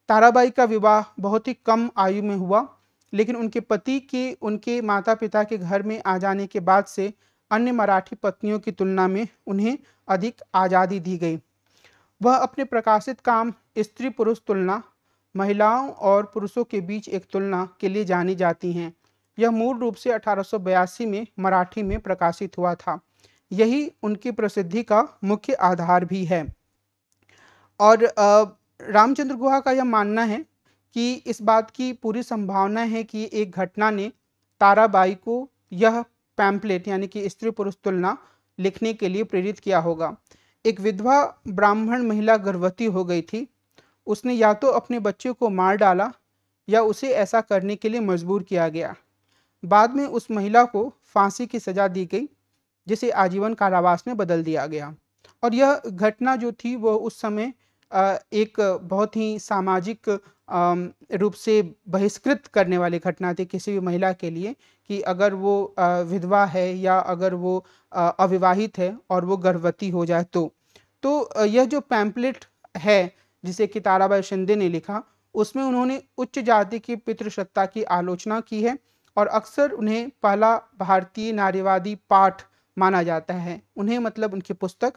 ताराबाई का विवाह बहुत ही कम आयु में हुआ लेकिन उनके पति के उनके माता पिता के घर में आ जाने के बाद से अन्य मराठी पत्नियों की तुलना में उन्हें अधिक आज़ादी दी गई वह अपने प्रकाशित काम स्त्री पुरुष तुलना महिलाओं और पुरुषों के बीच एक तुलना के लिए जानी जाती हैं यह मूल रूप से अठारह में मराठी में प्रकाशित हुआ था यही उनकी प्रसिद्धि का मुख्य आधार भी है और रामचंद्र गुहा का यह मानना है कि इस बात की पूरी संभावना है कि एक घटना ने ताराबाई को यह पैम्पलेट यानी कि स्त्री पुरुष तुलना लिखने के लिए प्रेरित किया होगा एक विधवा ब्राह्मण महिला गर्भवती हो गई थी उसने या तो अपने बच्चे को मार डाला या उसे ऐसा करने के लिए मजबूर किया गया बाद में उस महिला को फांसी की सजा दी गई जिसे आजीवन कारावास में बदल दिया गया और यह घटना जो थी वो उस समय एक बहुत ही सामाजिक रूप से बहिष्कृत करने वाली घटना थी किसी भी महिला के लिए कि अगर वो विधवा है या अगर वो अविवाहित है और वो गर्भवती हो जाए तो तो यह जो पैम्पलेट है जिसे कि ताराबाई शिंदे ने लिखा उसमें उन्होंने उच्च जाति की पितृसत्ता की आलोचना की है और अक्सर उन्हें पहला भारतीय नारीवादी पाठ माना जाता है उन्हें मतलब उनकी पुस्तक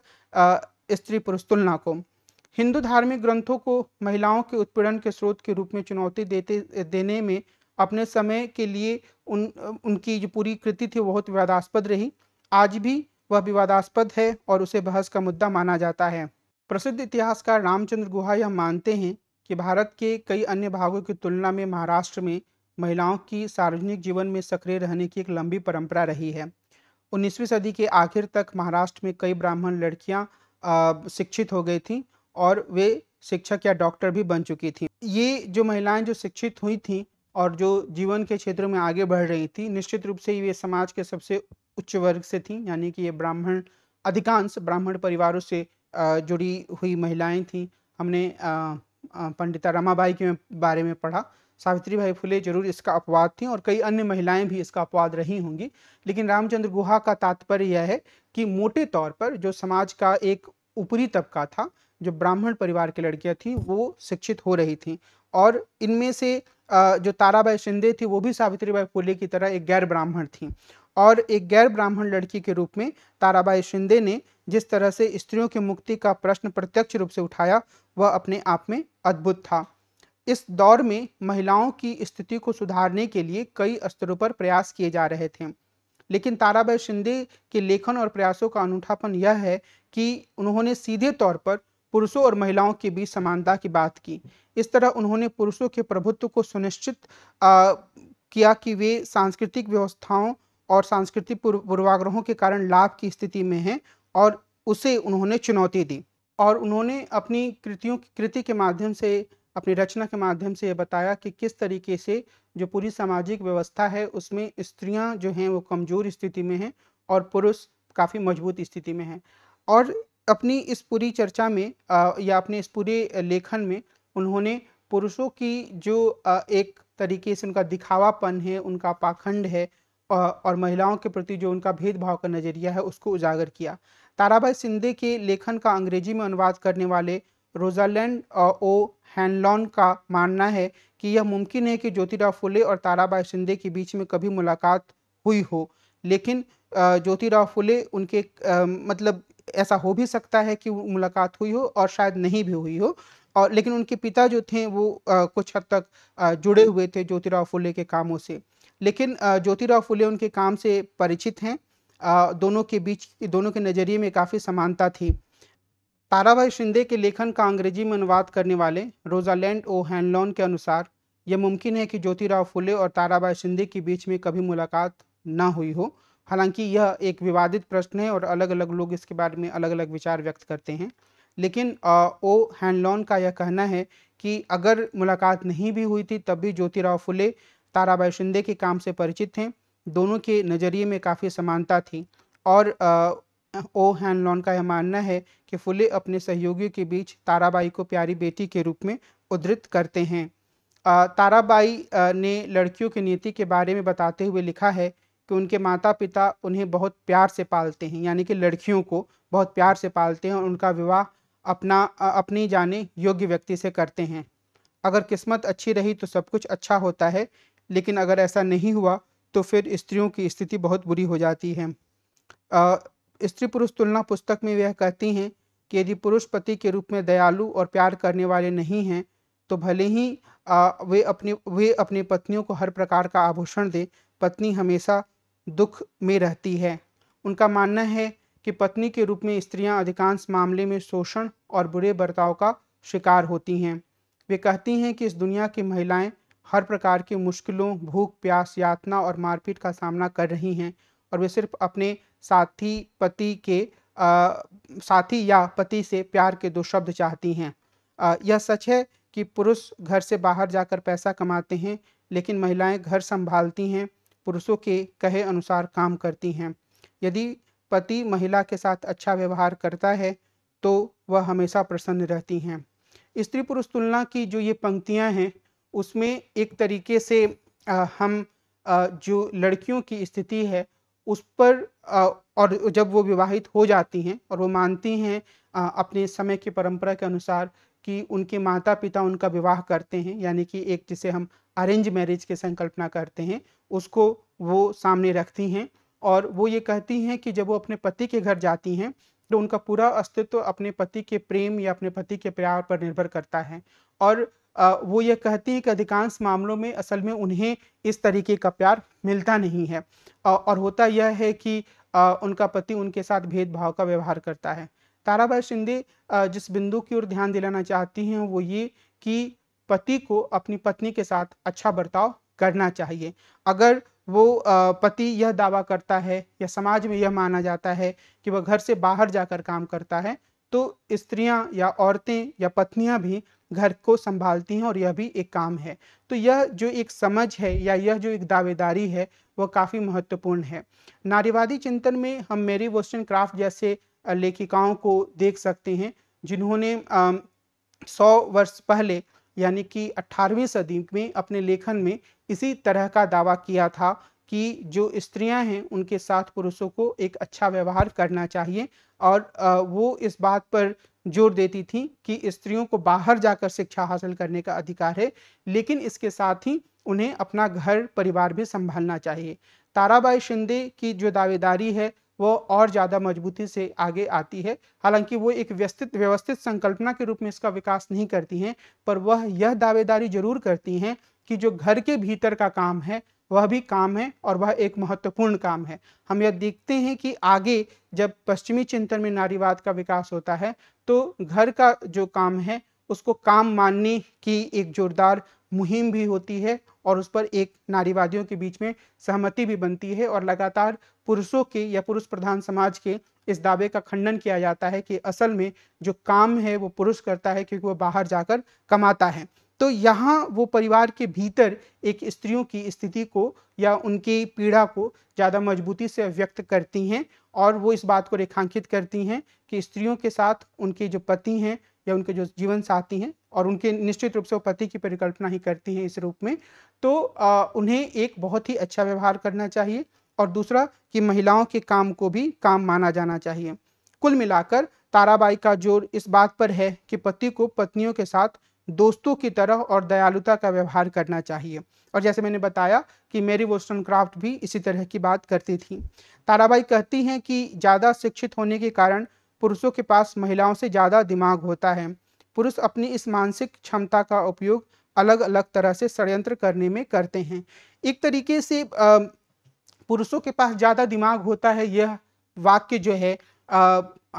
स्त्री पुरुष तुलना को हिंदू धार्मिक ग्रंथों को महिलाओं के उत्पीड़न के स्रोत के रूप में चुनौती देते देने में अपने समय के लिए उन उनकी जो पूरी कृति थी बहुत विवादास्पद रही आज भी वह विवादास्पद है और उसे बहस का मुद्दा माना जाता है प्रसिद्ध इतिहासकार रामचंद्र गुहा यह मानते हैं कि भारत के कई अन्य भागों की तुलना में महाराष्ट्र में महिलाओं की सार्वजनिक जीवन में सक्रिय रहने की एक लंबी परंपरा रही है उन्नीसवीं सदी के आखिर तक महाराष्ट्र में कई ब्राह्मण लड़कियां शिक्षित हो गई थीं और वे शिक्षक या डॉक्टर भी बन चुकी थीं ये जो महिलाएं जो शिक्षित हुई थीं और जो जीवन के क्षेत्र में आगे बढ़ रही थी निश्चित रूप से ये समाज के सबसे उच्च वर्ग से थी यानी कि ये ब्राह्मण अधिकांश ब्राह्मण परिवारों से जुड़ी हुई महिलाएं थीं हमने पंडिता रमाबाई के बारे में पढ़ा सावित्री भाई फुले जरूर इसका अपवाद थी और कई अन्य महिलाएं भी इसका अपवाद रही होंगी लेकिन रामचंद्र गुहा का तात्पर्य यह है कि मोटे तौर पर जो समाज का एक ऊपरी तबका था जो ब्राह्मण परिवार की लड़कियां थी वो शिक्षित हो रही थी और इनमें से जो ताराबाई शिंदे थी वो भी सावित्रीबाई फुले की तरह एक गैर ब्राह्मण थी और एक गैर ब्राह्मण लड़की के रूप में ताराबाई शिंदे ने जिस तरह से स्त्रियों की मुक्ति का प्रश्न प्रत्यक्ष रूप से उठाया वह अपने आप में अद्भुत था इस दौर में महिलाओं की स्थिति को सुधारने के लिए कई स्तरों पर प्रयास किए जा रहे थे लेकिन ताराबाई शिंदे के लेखन और प्रयासों का अनूठापन यह है कि उन्होंने सीधे तौर पर पुरुषों और महिलाओं के बीच समानता की बात की इस तरह उन्होंने पुरुषों के प्रभुत्व को सुनिश्चित आ, किया कि वे सांस्कृतिक व्यवस्थाओं और सांस्कृतिक पूर्वाग्रहों के कारण लाभ की स्थिति में हैं और उसे उन्होंने चुनौती दी और उन्होंने अपनी कृतियों कृति के माध्यम से अपनी रचना के माध्यम से ये बताया कि किस तरीके से जो पूरी सामाजिक व्यवस्था है उसमें स्त्रियां जो हैं वो कमज़ोर स्थिति में हैं और पुरुष काफ़ी मजबूत स्थिति में हैं और अपनी इस पूरी चर्चा में या अपने इस पूरे लेखन में उन्होंने पुरुषों की जो एक तरीके से उनका दिखावापन है उनका पाखंड है और महिलाओं के प्रति जो उनका भेदभाव का नज़रिया है उसको उजागर किया ताराबाई सिंधे के लेखन का अंग्रेजी में अनुवाद करने वाले रोजालैंड ओ हैनलॉन का मानना है कि यह मुमकिन है कि ज्योतिराव फुले और ताराबाई शिंदे के बीच में कभी मुलाकात हुई हो लेकिन ज्योतिराव फुले उनके मतलब ऐसा हो भी सकता है कि मुलाकात हुई हो और शायद नहीं भी हुई हो और लेकिन उनके पिता जो थे वो कुछ हद तक जुड़े हुए थे ज्योतिराव फुले के कामों से लेकिन ज्योतिराव फुले उनके काम से परिचित हैं दोनों के बीच दोनों के नज़रिए में काफ़ी समानता थी ताराभाई शिंदे के लेखन का अंग्रेजी में अनुवाद करने वाले रोजालैंड ओ हैंडलॉन के अनुसार यह मुमकिन है कि ज्योतिराव फुले और ताराबाई शिंदे के बीच में कभी मुलाकात ना हुई हो हालांकि यह एक विवादित प्रश्न है और अलग अलग लोग इसके बारे में अलग अलग विचार व्यक्त करते हैं लेकिन ओ हैंडलॉन का यह कहना है कि अगर मुलाकात नहीं भी हुई थी तब भी ज्योतिराव फुले ताराबाई शिंदे के काम से परिचित थे दोनों के नज़रिए में काफ़ी समानता थी और ओ हैनलॉन का यह मानना है कि फुले अपने सहयोगियों के बीच ताराबाई को प्यारी बेटी के रूप में उद्धृत करते हैं ताराबाई ने लड़कियों की नीति के बारे में बताते हुए लिखा है कि उनके माता पिता उन्हें बहुत प्यार से पालते हैं यानी कि लड़कियों को बहुत प्यार से पालते हैं और उनका विवाह अपना अपनी जाने योग्य व्यक्ति से करते हैं अगर किस्मत अच्छी रही तो सब कुछ अच्छा होता है लेकिन अगर ऐसा नहीं हुआ तो फिर स्त्रियों की स्थिति बहुत बुरी हो जाती है स्त्री पुरुष तुलना पुस्तक में वह कहती हैं कि यदि पुरुष पति के रूप में दयालु और प्यार करने वाले नहीं हैं तो भले ही आ, वे अपने वे अपनी पत्नियों को हर प्रकार का आभूषण दें पत्नी हमेशा दुख में रहती है उनका मानना है कि पत्नी के रूप में स्त्रियां अधिकांश मामले में शोषण और बुरे बर्ताव का शिकार होती हैं वे कहती हैं कि इस दुनिया की महिलाएं हर प्रकार की मुश्किलों भूख प्यास यातना और मारपीट का सामना कर रही हैं और वे सिर्फ अपने साथी पति के आ, साथी या पति से प्यार के दो शब्द चाहती हैं आ, यह सच है कि पुरुष घर से बाहर जाकर पैसा कमाते हैं लेकिन महिलाएं घर संभालती हैं पुरुषों के कहे अनुसार काम करती हैं यदि पति महिला के साथ अच्छा व्यवहार करता है तो वह हमेशा प्रसन्न रहती हैं स्त्री पुरुष तुलना की जो ये पंक्तियां हैं उसमें एक तरीके से आ, हम आ, जो लड़कियों की स्थिति है उस पर और जब वो विवाहित हो जाती हैं और वो मानती हैं अपने समय की परंपरा के अनुसार कि उनके माता पिता उनका विवाह करते हैं यानी कि एक जिसे हम अरेंज मैरिज की संकल्पना करते हैं उसको वो सामने रखती हैं और वो ये कहती हैं कि जब वो अपने पति के घर जाती हैं तो उनका पूरा अस्तित्व अपने पति के प्रेम या अपने पति के प्यार पर निर्भर करता है और वो ये कहती है कि अधिकांश मामलों में असल में उन्हें इस तरीके का प्यार मिलता नहीं है और होता यह है कि उनका पति उनके साथ भेदभाव का व्यवहार करता है ताराबाई शिंदे जिस बिंदु की ओर ध्यान दिलाना चाहती हैं वो ये कि पति को अपनी पत्नी के साथ अच्छा बर्ताव करना चाहिए अगर वो पति यह दावा करता है या समाज में यह माना जाता है कि वह घर से बाहर जाकर काम करता है तो स्त्रियां या औरतें या पत्नियां भी घर को संभालती हैं और यह भी एक काम है तो यह जो एक समझ है या यह जो एक दावेदारी है वह काफ़ी महत्वपूर्ण है नारीवादी चिंतन में हम मेरी वोस्टन क्राफ्ट जैसे लेखिकाओं को देख सकते हैं जिन्होंने सौ वर्ष पहले यानी कि 18वीं सदी में अपने लेखन में इसी तरह का दावा किया था कि जो स्त्रियां हैं उनके साथ पुरुषों को एक अच्छा व्यवहार करना चाहिए और वो इस बात पर जोर देती थी कि स्त्रियों को बाहर जाकर शिक्षा हासिल करने का अधिकार है लेकिन इसके साथ ही उन्हें अपना घर परिवार भी संभालना चाहिए ताराबाई शिंदे की जो दावेदारी है वो और ज़्यादा मजबूती से आगे आती है हालांकि वो एक व्यस्तित व्यवस्थित संकल्पना के रूप में इसका विकास नहीं करती हैं पर वह यह दावेदारी जरूर करती हैं कि जो घर के भीतर का काम है वह भी काम है और वह एक महत्वपूर्ण काम है हम यह देखते हैं कि आगे जब पश्चिमी चिंतन में नारीवाद का विकास होता है तो घर का जो काम है उसको काम मानने की एक जोरदार मुहिम भी होती है और उस पर एक नारीवादियों के बीच में सहमति भी बनती है और लगातार पुरुषों के या पुरुष प्रधान समाज के इस दावे का खंडन किया जाता है कि असल में जो काम है वो पुरुष करता है क्योंकि वो बाहर जाकर कमाता है तो यहाँ वो परिवार के भीतर एक स्त्रियों की स्थिति को या उनकी पीड़ा को ज़्यादा मजबूती से व्यक्त करती हैं और वो इस बात को रेखांकित करती हैं कि स्त्रियों के साथ उनके जो पति हैं या उनके जो जीवन साथी हैं और उनके निश्चित रूप से वो पति की परिकल्पना ही करती हैं इस रूप में तो आ, उन्हें एक बहुत ही अच्छा व्यवहार करना चाहिए और दूसरा कि महिलाओं के काम को भी काम माना जाना चाहिए कुल मिलाकर ताराबाई का जोर इस बात पर है कि पति को पत्नियों के साथ दोस्तों की तरह और दयालुता का व्यवहार करना चाहिए और जैसे मैंने बताया कि मेरी वोस्टन क्राफ्ट भी इसी तरह की बात करती थी ताराबाई कहती हैं कि ज़्यादा शिक्षित होने के कारण पुरुषों के पास महिलाओं से ज़्यादा दिमाग होता है पुरुष अपनी इस मानसिक क्षमता का उपयोग अलग अलग तरह से षडयंत्र करने में करते हैं एक तरीके से पुरुषों के पास ज़्यादा दिमाग होता है यह वाक्य जो है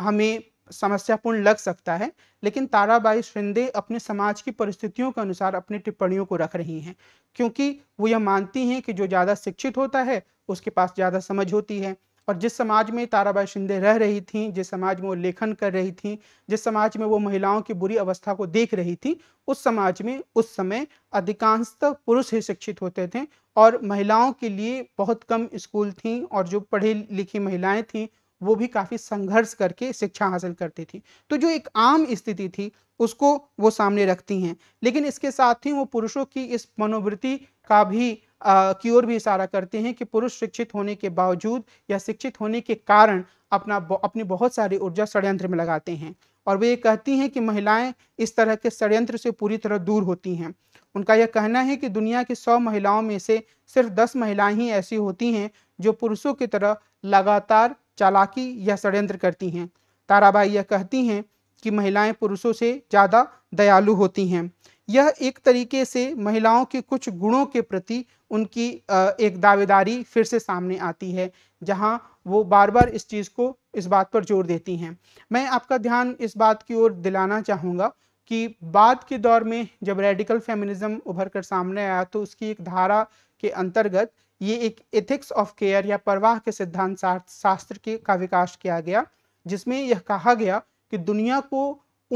हमें समस्यापूर्ण लग सकता है लेकिन ताराबाई शिंदे अपने समाज की परिस्थितियों के अनुसार अपनी टिप्पणियों को रख रही हैं क्योंकि वो यह मानती हैं कि जो ज़्यादा शिक्षित होता है उसके पास ज़्यादा समझ होती है और जिस समाज में ताराबाई शिंदे रह रही थी जिस समाज में वो लेखन कर रही थी जिस समाज में वो महिलाओं की बुरी अवस्था को देख रही थी उस समाज में उस समय अधिकांशतः तो पुरुष ही शिक्षित होते थे और महिलाओं के लिए बहुत कम स्कूल थी और जो पढ़ी लिखी महिलाएं थीं वो भी काफ़ी संघर्ष करके शिक्षा हासिल करती थी तो जो एक आम स्थिति थी उसको वो सामने रखती हैं लेकिन इसके साथ ही वो पुरुषों की इस मनोवृत्ति का भी आ, की ओर भी इशारा करते हैं कि पुरुष शिक्षित होने के बावजूद या शिक्षित होने के कारण अपना अपनी बहुत सारी ऊर्जा षड्यंत्र में लगाते हैं और वे ये कहती हैं कि महिलाएं इस तरह के षड्यंत्र से पूरी तरह दूर होती हैं उनका यह कहना है कि दुनिया की सौ महिलाओं में से सिर्फ दस महिलाएं ही ऐसी होती हैं जो पुरुषों की तरह लगातार चालाकी या षड्यंत्र करती हैं ताराबाई यह कहती हैं कि महिलाएं पुरुषों से ज़्यादा दयालु होती हैं यह एक तरीके से महिलाओं के कुछ गुणों के प्रति उनकी एक दावेदारी फिर से सामने आती है जहां वो बार बार इस चीज़ को इस बात पर जोर देती हैं मैं आपका ध्यान इस बात की ओर दिलाना चाहूँगा कि बाद के दौर में जब रेडिकल फेमिनिज्म उभर कर सामने आया तो उसकी एक धारा के अंतर्गत ये एक एथिक्स ऑफ केयर या परवाह के सिद्धांत शास्त्र के का विकास किया गया जिसमें यह कहा गया कि दुनिया को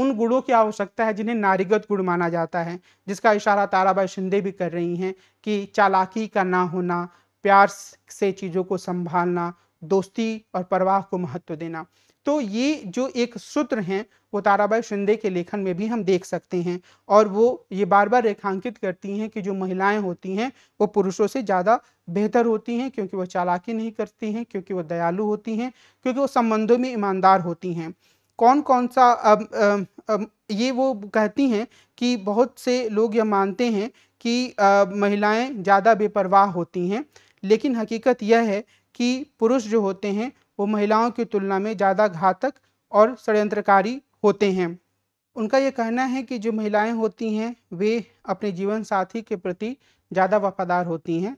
उन गुणों की आवश्यकता है जिन्हें नारीगत गुण माना जाता है जिसका इशारा ताराबाई शिंदे भी कर रही हैं कि चालाकी का ना होना प्यार से चीज़ों को संभालना दोस्ती और परवाह को महत्व देना तो ये जो एक सूत्र हैं वो ताराबाई शिंदे के लेखन में भी हम देख सकते हैं और वो ये बार बार रेखांकित करती हैं कि जो महिलाएं होती हैं वो पुरुषों से ज़्यादा बेहतर होती हैं क्योंकि वो चालाकी नहीं करती हैं क्योंकि वो दयालु होती हैं क्योंकि वो संबंधों में ईमानदार होती हैं कौन कौन सा अब, अब, अब ये वो कहती हैं कि बहुत से लोग यह मानते हैं कि महिलाएं ज़्यादा बेपरवाह होती हैं लेकिन हकीकत यह है कि पुरुष जो होते हैं वो महिलाओं की तुलना में ज़्यादा घातक और षड्यंत्रकारी होते हैं उनका ये कहना है कि जो महिलाएं होती हैं वे अपने जीवन साथी के प्रति ज़्यादा वफादार होती हैं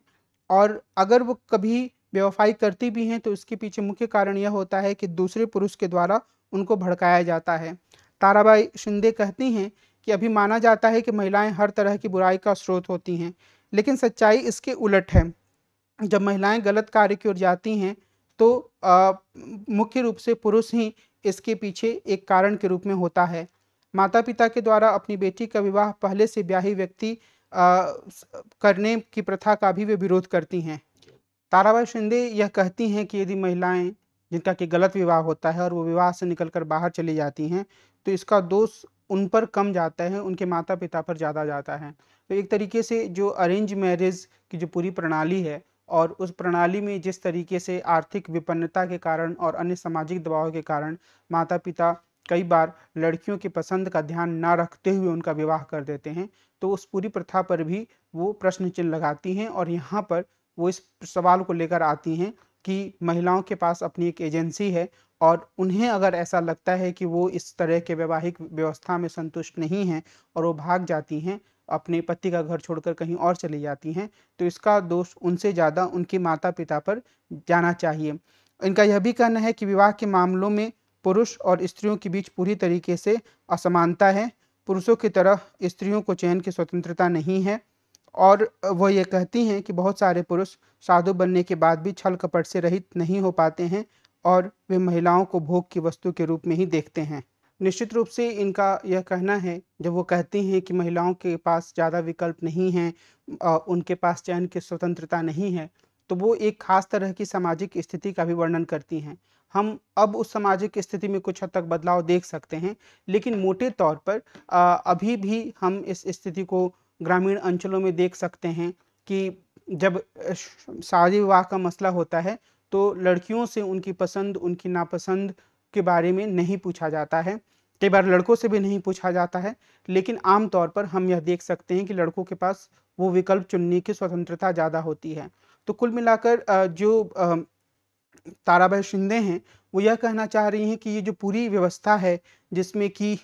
और अगर वो कभी बेवफाई करती भी हैं तो उसके पीछे मुख्य कारण यह होता है कि दूसरे पुरुष के द्वारा उनको भड़काया जाता है ताराबाई शिंदे कहती हैं कि अभी माना जाता है कि महिलाएं हर तरह की बुराई का स्रोत होती हैं लेकिन सच्चाई इसके उलट है जब महिलाएं गलत कार्य की ओर जाती हैं तो मुख्य रूप से पुरुष ही इसके पीछे एक कारण के रूप में होता है माता पिता के द्वारा अपनी बेटी का विवाह पहले से ब्याही व्यक्ति करने की प्रथा का भी वे विरोध करती हैं ताराबाई शिंदे यह कहती हैं कि यदि महिलाएं जिनका कि गलत विवाह होता है और वो विवाह से निकलकर बाहर चली जाती हैं तो इसका दोष उन पर कम जाता है उनके माता पिता पर ज़्यादा जाता है तो एक तरीके से जो अरेंज मैरिज की जो पूरी प्रणाली है और उस प्रणाली में जिस तरीके से आर्थिक विपन्नता के कारण और अन्य सामाजिक दबाव के कारण माता पिता कई बार लड़कियों की पसंद का ध्यान ना रखते हुए उनका विवाह कर देते हैं तो उस पूरी प्रथा पर भी वो प्रश्न चिन्ह लगाती हैं और यहाँ पर वो इस सवाल को लेकर आती हैं कि महिलाओं के पास अपनी एक एजेंसी है और उन्हें अगर ऐसा लगता है कि वो इस तरह के वैवाहिक व्यवस्था में संतुष्ट नहीं हैं और वो भाग जाती हैं अपने पति का घर छोड़कर कहीं और चली जाती हैं तो इसका दोष उनसे ज़्यादा उनके माता पिता पर जाना चाहिए इनका यह भी कहना है कि विवाह के मामलों में पुरुष और स्त्रियों के बीच पूरी तरीके से असमानता है पुरुषों की तरह स्त्रियों को चयन की स्वतंत्रता नहीं है और वह ये कहती हैं कि बहुत सारे पुरुष साधु बनने के बाद भी छल कपट से रहित नहीं हो पाते हैं और वे महिलाओं को भोग की वस्तु के रूप में ही देखते हैं निश्चित रूप से इनका यह कहना है जब वो कहती हैं कि महिलाओं के पास ज़्यादा विकल्प नहीं हैं उनके पास चयन की स्वतंत्रता नहीं है तो वो एक खास तरह की सामाजिक स्थिति का भी वर्णन करती हैं हम अब उस सामाजिक स्थिति में कुछ हद तक बदलाव देख सकते हैं लेकिन मोटे तौर पर अभी भी हम इस स्थिति को ग्रामीण अंचलों में देख सकते हैं कि जब शादी विवाह का मसला होता है तो लड़कियों से उनकी पसंद उनकी नापसंद के बारे में नहीं पूछा जाता है कई बार लड़कों से भी नहीं पूछा जाता है लेकिन आमतौर पर हम यह देख सकते हैं कि लड़कों के पास वो विकल्प चुनने की स्वतंत्रता ज़्यादा होती है तो कुल मिलाकर जो ताराबाई शिंदे हैं वो यह कहना चाह रही हैं कि ये जो पूरी व्यवस्था है जिसमें कि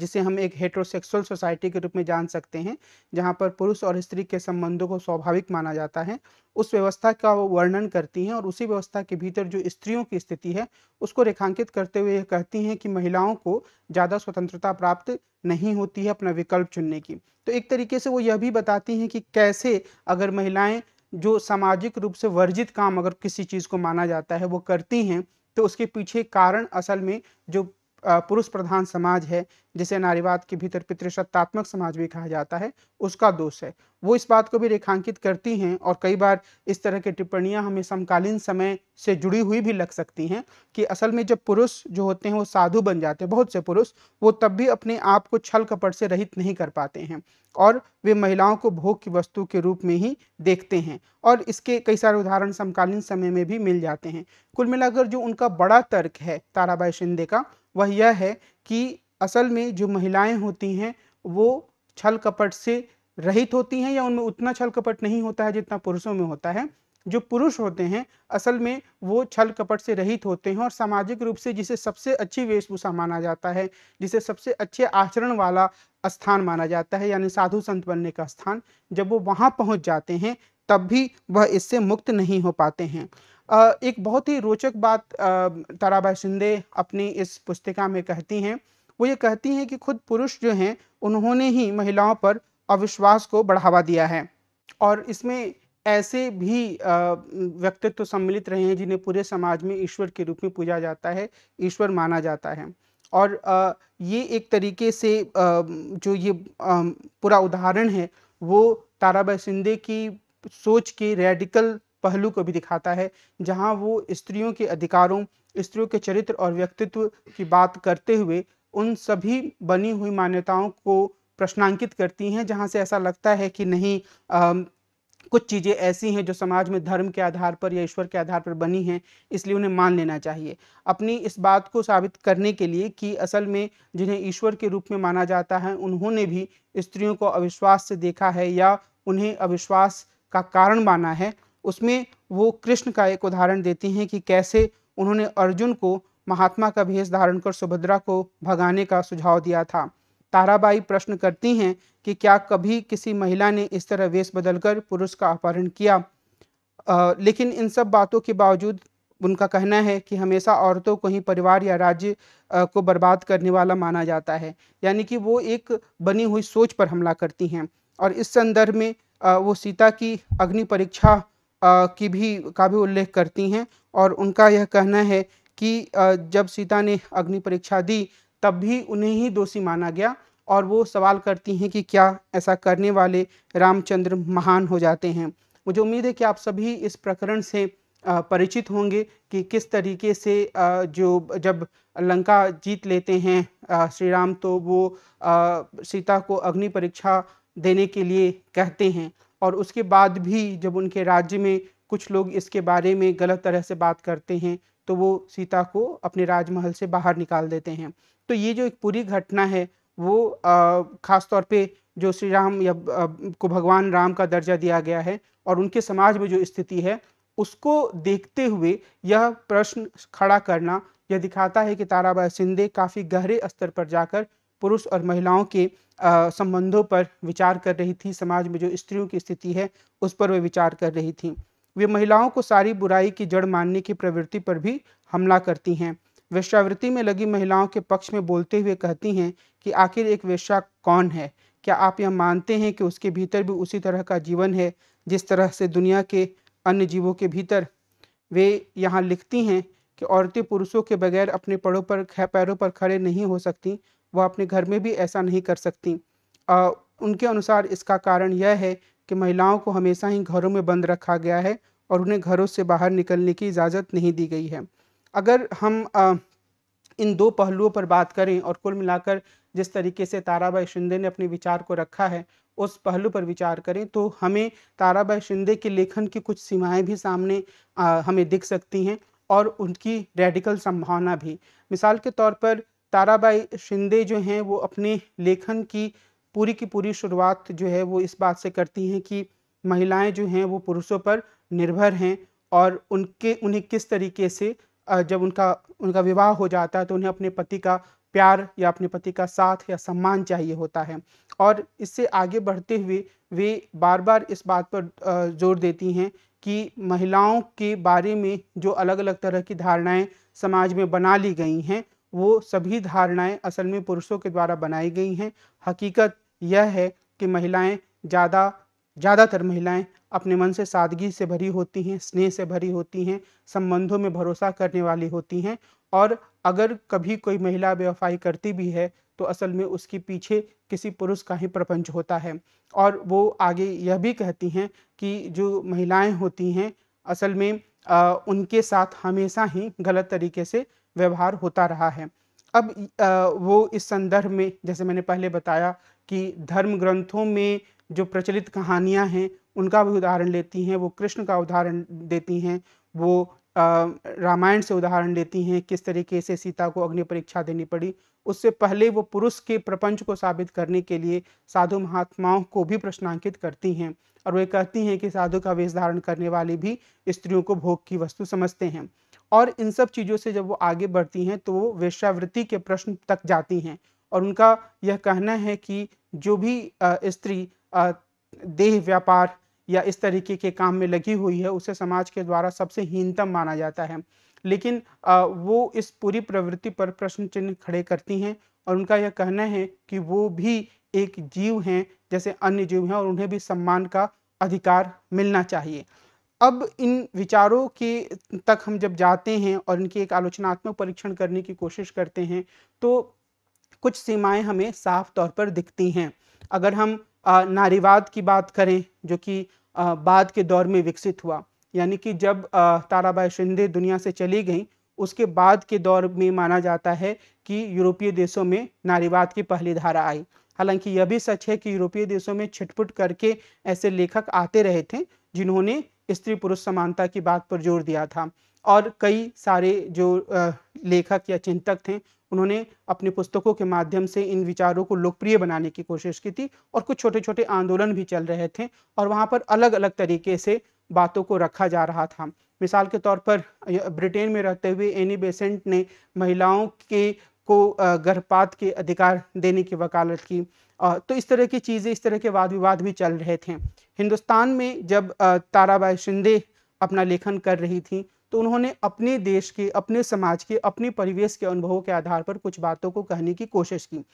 जिसे हम एक हेट्रोसेक्सुअल सोसाइटी के रूप में जान सकते हैं जहाँ पर पुरुष और स्त्री के संबंधों को स्वाभाविक माना जाता है उस व्यवस्था का वो वर्णन करती हैं और उसी व्यवस्था के भीतर जो स्त्रियों की स्थिति है उसको रेखांकित करते हुए यह कहती हैं कि महिलाओं को ज़्यादा स्वतंत्रता प्राप्त नहीं होती है अपना विकल्प चुनने की तो एक तरीके से वो यह भी बताती हैं कि कैसे अगर महिलाएं जो सामाजिक रूप से वर्जित काम अगर किसी चीज़ को माना जाता है वो करती हैं तो उसके पीछे कारण असल में जो पुरुष प्रधान समाज है जिसे नारीवाद के भीतर पितृसत्तात्मक समाज भी कहा जाता है उसका दोष है वो इस बात को भी रेखांकित करती हैं और कई बार इस तरह की टिप्पणियां हमें समकालीन समय से जुड़ी हुई भी लग सकती हैं कि असल में जब पुरुष जो होते हैं वो साधु बन जाते हैं बहुत से पुरुष वो तब भी अपने आप को छल कपट से रहित नहीं कर पाते हैं और वे महिलाओं को भोग की वस्तु के रूप में ही देखते हैं और इसके कई सारे उदाहरण समकालीन समय में भी मिल जाते हैं कुल मिलाकर जो उनका बड़ा तर्क है ताराबाई शिंदे का वह यह है कि असल में जो महिलाएं होती हैं वो छल कपट से रहित होती हैं या उनमें उतना छल कपट नहीं होता है जितना पुरुषों में होता है जो पुरुष होते हैं असल में वो छल कपट से रहित होते हैं और सामाजिक रूप से जिसे सबसे अच्छी वेशभूषा माना जाता है जिसे सबसे अच्छे आचरण वाला स्थान माना जाता है यानी साधु संत बनने का स्थान जब वो वहाँ पहुँच जाते हैं तब भी वह इससे मुक्त नहीं हो पाते हैं एक बहुत ही रोचक बात ताराबाई शिंदे अपनी इस पुस्तिका में कहती हैं वो ये कहती हैं कि खुद पुरुष जो हैं उन्होंने ही महिलाओं पर अविश्वास को बढ़ावा दिया है और इसमें ऐसे भी व्यक्तित्व सम्मिलित रहे हैं जिन्हें पूरे समाज में ईश्वर के रूप में पूजा जाता है ईश्वर माना जाता है और ये एक तरीके से जो ये पूरा उदाहरण है वो ताराबाई शिंदे की सोच के रेडिकल पहलू को भी दिखाता है जहां वो स्त्रियों के अधिकारों स्त्रियों के चरित्र और व्यक्तित्व की बात करते हुए उन सभी बनी हुई मान्यताओं को प्रश्नांकित करती हैं जहां से ऐसा लगता है कि नहीं आ, कुछ चीज़ें ऐसी हैं जो समाज में धर्म के आधार पर या ईश्वर के आधार पर बनी हैं इसलिए उन्हें मान लेना चाहिए अपनी इस बात को साबित करने के लिए कि असल में जिन्हें ईश्वर के रूप में माना जाता है उन्होंने भी स्त्रियों को अविश्वास से देखा है या उन्हें अविश्वास का कारण माना है उसमें वो कृष्ण का एक उदाहरण देती हैं कि कैसे उन्होंने अर्जुन को महात्मा का भेष धारण कर सुभद्रा को भगाने का सुझाव दिया था ताराबाई प्रश्न करती हैं कि क्या कभी किसी महिला ने इस तरह वेश बदलकर पुरुष का अपहरण किया आ, लेकिन इन सब बातों के बावजूद उनका कहना है कि हमेशा औरतों को ही परिवार या राज्य को बर्बाद करने वाला माना जाता है यानी कि वो एक बनी हुई सोच पर हमला करती हैं और इस संदर्भ में वो सीता की अग्नि परीक्षा की भी का भी उल्लेख करती हैं और उनका यह कहना है कि जब सीता ने अग्नि परीक्षा दी तब भी उन्हें ही दोषी माना गया और वो सवाल करती हैं कि क्या ऐसा करने वाले रामचंद्र महान हो जाते हैं मुझे उम्मीद है कि आप सभी इस प्रकरण से परिचित होंगे कि किस तरीके से जो जब लंका जीत लेते हैं श्री राम तो वो सीता को अग्नि परीक्षा देने के लिए कहते हैं और उसके बाद भी जब उनके राज्य में कुछ लोग इसके बारे में गलत तरह से बात करते हैं तो वो सीता को अपने राजमहल से बाहर निकाल देते हैं तो ये जो एक पूरी घटना है वो ख़ास तौर पे जो श्री राम या को भगवान राम का दर्जा दिया गया है और उनके समाज में जो स्थिति है उसको देखते हुए यह प्रश्न खड़ा करना यह दिखाता है कि ताराबाई सिंधे काफ़ी गहरे स्तर पर जाकर पुरुष और महिलाओं के संबंधों पर विचार कर रही थी समाज में जो स्त्रियों की स्थिति है उस पर वे विचार कर रही थी वे महिलाओं को सारी बुराई की जड़ मानने की प्रवृत्ति पर भी हमला करती हैं वेश्यावृत्ति में लगी महिलाओं के पक्ष में बोलते हुए कहती हैं कि आखिर एक वेश्या कौन है क्या आप यह मानते हैं कि उसके भीतर भी उसी तरह का जीवन है जिस तरह से दुनिया के अन्य जीवों के भीतर वे यहाँ लिखती हैं कि औरतें पुरुषों के बगैर अपने पड़ों पर पैरों पर खड़े नहीं हो सकती वह अपने घर में भी ऐसा नहीं कर सकती आ, उनके अनुसार इसका कारण यह है कि महिलाओं को हमेशा ही घरों में बंद रखा गया है और उन्हें घरों से बाहर निकलने की इजाज़त नहीं दी गई है अगर हम आ, इन दो पहलुओं पर बात करें और कुल मिलाकर जिस तरीके से ताराबाई शिंदे ने अपने विचार को रखा है उस पहलू पर विचार करें तो हमें ताराबाई शिंदे के लेखन की कुछ सीमाएं भी सामने आ, हमें दिख सकती हैं और उनकी रेडिकल संभावना भी मिसाल के तौर पर ताराबाई शिंदे जो हैं वो अपने लेखन की पूरी की पूरी शुरुआत जो है वो इस बात से करती हैं कि महिलाएं जो हैं वो पुरुषों पर निर्भर हैं और उनके उन्हें किस तरीके से जब उनका उनका विवाह हो जाता है तो उन्हें अपने पति का प्यार या अपने पति का साथ या सम्मान चाहिए होता है और इससे आगे बढ़ते हुए वे बार बार इस बात पर जोर देती हैं कि महिलाओं के बारे में जो अलग अलग तरह की धारणाएं समाज में बना ली गई हैं वो सभी धारणाएं असल में पुरुषों के द्वारा बनाई गई हैं हकीकत यह है कि महिलाएं ज़्यादा ज़्यादातर महिलाएं अपने मन से सादगी से भरी होती हैं स्नेह से भरी होती हैं संबंधों में भरोसा करने वाली होती हैं और अगर कभी कोई महिला बेवफाई करती भी है तो असल में उसके पीछे किसी पुरुष का ही प्रपंच होता है और वो आगे यह भी कहती हैं कि जो महिलाएं होती हैं असल में आ, उनके साथ हमेशा ही गलत तरीके से व्यवहार होता रहा है अब वो इस संदर्भ में जैसे मैंने पहले बताया कि धर्म ग्रंथों में जो प्रचलित कहानियां हैं उनका भी उदाहरण लेती हैं वो कृष्ण का उदाहरण देती हैं वो रामायण से उदाहरण लेती हैं किस तरीके से सीता को अग्नि परीक्षा देनी पड़ी उससे पहले वो पुरुष के प्रपंच को साबित करने के लिए साधु महात्माओं को भी प्रश्नांकित करती हैं और वे कहती हैं कि साधु का वेश धारण करने वाले भी स्त्रियों को भोग की वस्तु समझते हैं और इन सब चीज़ों से जब वो आगे बढ़ती हैं तो वो वेश्यावृत्ति के प्रश्न तक जाती हैं और उनका यह कहना है कि जो भी स्त्री देह व्यापार या इस तरीके के काम में लगी हुई है उसे समाज के द्वारा सबसे हीनतम माना जाता है लेकिन वो इस पूरी प्रवृत्ति पर प्रश्न चिन्ह खड़े करती हैं और उनका यह कहना है कि वो भी एक जीव हैं जैसे अन्य जीव हैं और उन्हें भी सम्मान का अधिकार मिलना चाहिए अब इन विचारों के तक हम जब जाते हैं और इनकी एक आलोचनात्मक परीक्षण करने की कोशिश करते हैं तो कुछ सीमाएं हमें साफ तौर पर दिखती हैं अगर हम नारीवाद की बात करें जो कि बाद के दौर में विकसित हुआ यानी कि जब ताराबाई शिंदे दुनिया से चली गई उसके बाद के दौर में माना जाता है कि यूरोपीय देशों में नारीवाद की पहली धारा आई हालांकि यह भी सच है कि यूरोपीय देशों में छिटपुट करके ऐसे लेखक आते रहे थे जिन्होंने स्त्री पुरुष समानता की बात पर जोर दिया था और कई सारे जो लेखक या चिंतक थे उन्होंने अपनी पुस्तकों के माध्यम से इन विचारों को लोकप्रिय बनाने की कोशिश की थी और कुछ छोटे छोटे आंदोलन भी चल रहे थे और वहाँ पर अलग अलग तरीके से बातों को रखा जा रहा था मिसाल के तौर पर ब्रिटेन में रहते हुए एनी बेसेंट ने महिलाओं के को गर्भपात के अधिकार देने की वकालत की तो इस तरह की चीज़ें इस तरह के वाद विवाद भी चल रहे थे हिंदुस्तान में जब ताराबाई शिंदे अपना लेखन कर रही थी तो उन्होंने अपने देश के अपने समाज के अपने परिवेश के अनुभवों के आधार पर कुछ बातों को कहने की कोशिश की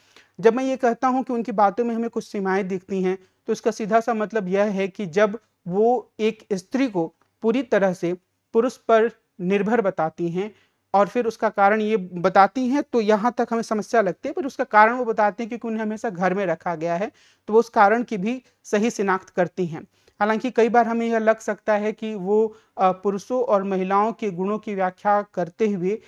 जब मैं ये कहता हूँ कि उनकी बातों में हमें कुछ सीमाएं दिखती हैं तो उसका सीधा सा मतलब यह है कि जब वो एक स्त्री को पूरी तरह से पुरुष पर निर्भर बताती हैं और फिर उसका कारण ये बताती हैं तो यहाँ तक हमें समस्या लगती है पर उसका कारण वो बताते हैं क्योंकि उन्हें हमेशा घर में रखा गया है तो वो उस कारण की भी सही शिनाख्त करती हैं हालांकि कई बार हमें यह लग सकता है कि वो पुरुषों और महिलाओं के गुणों की व्याख्या करते हुए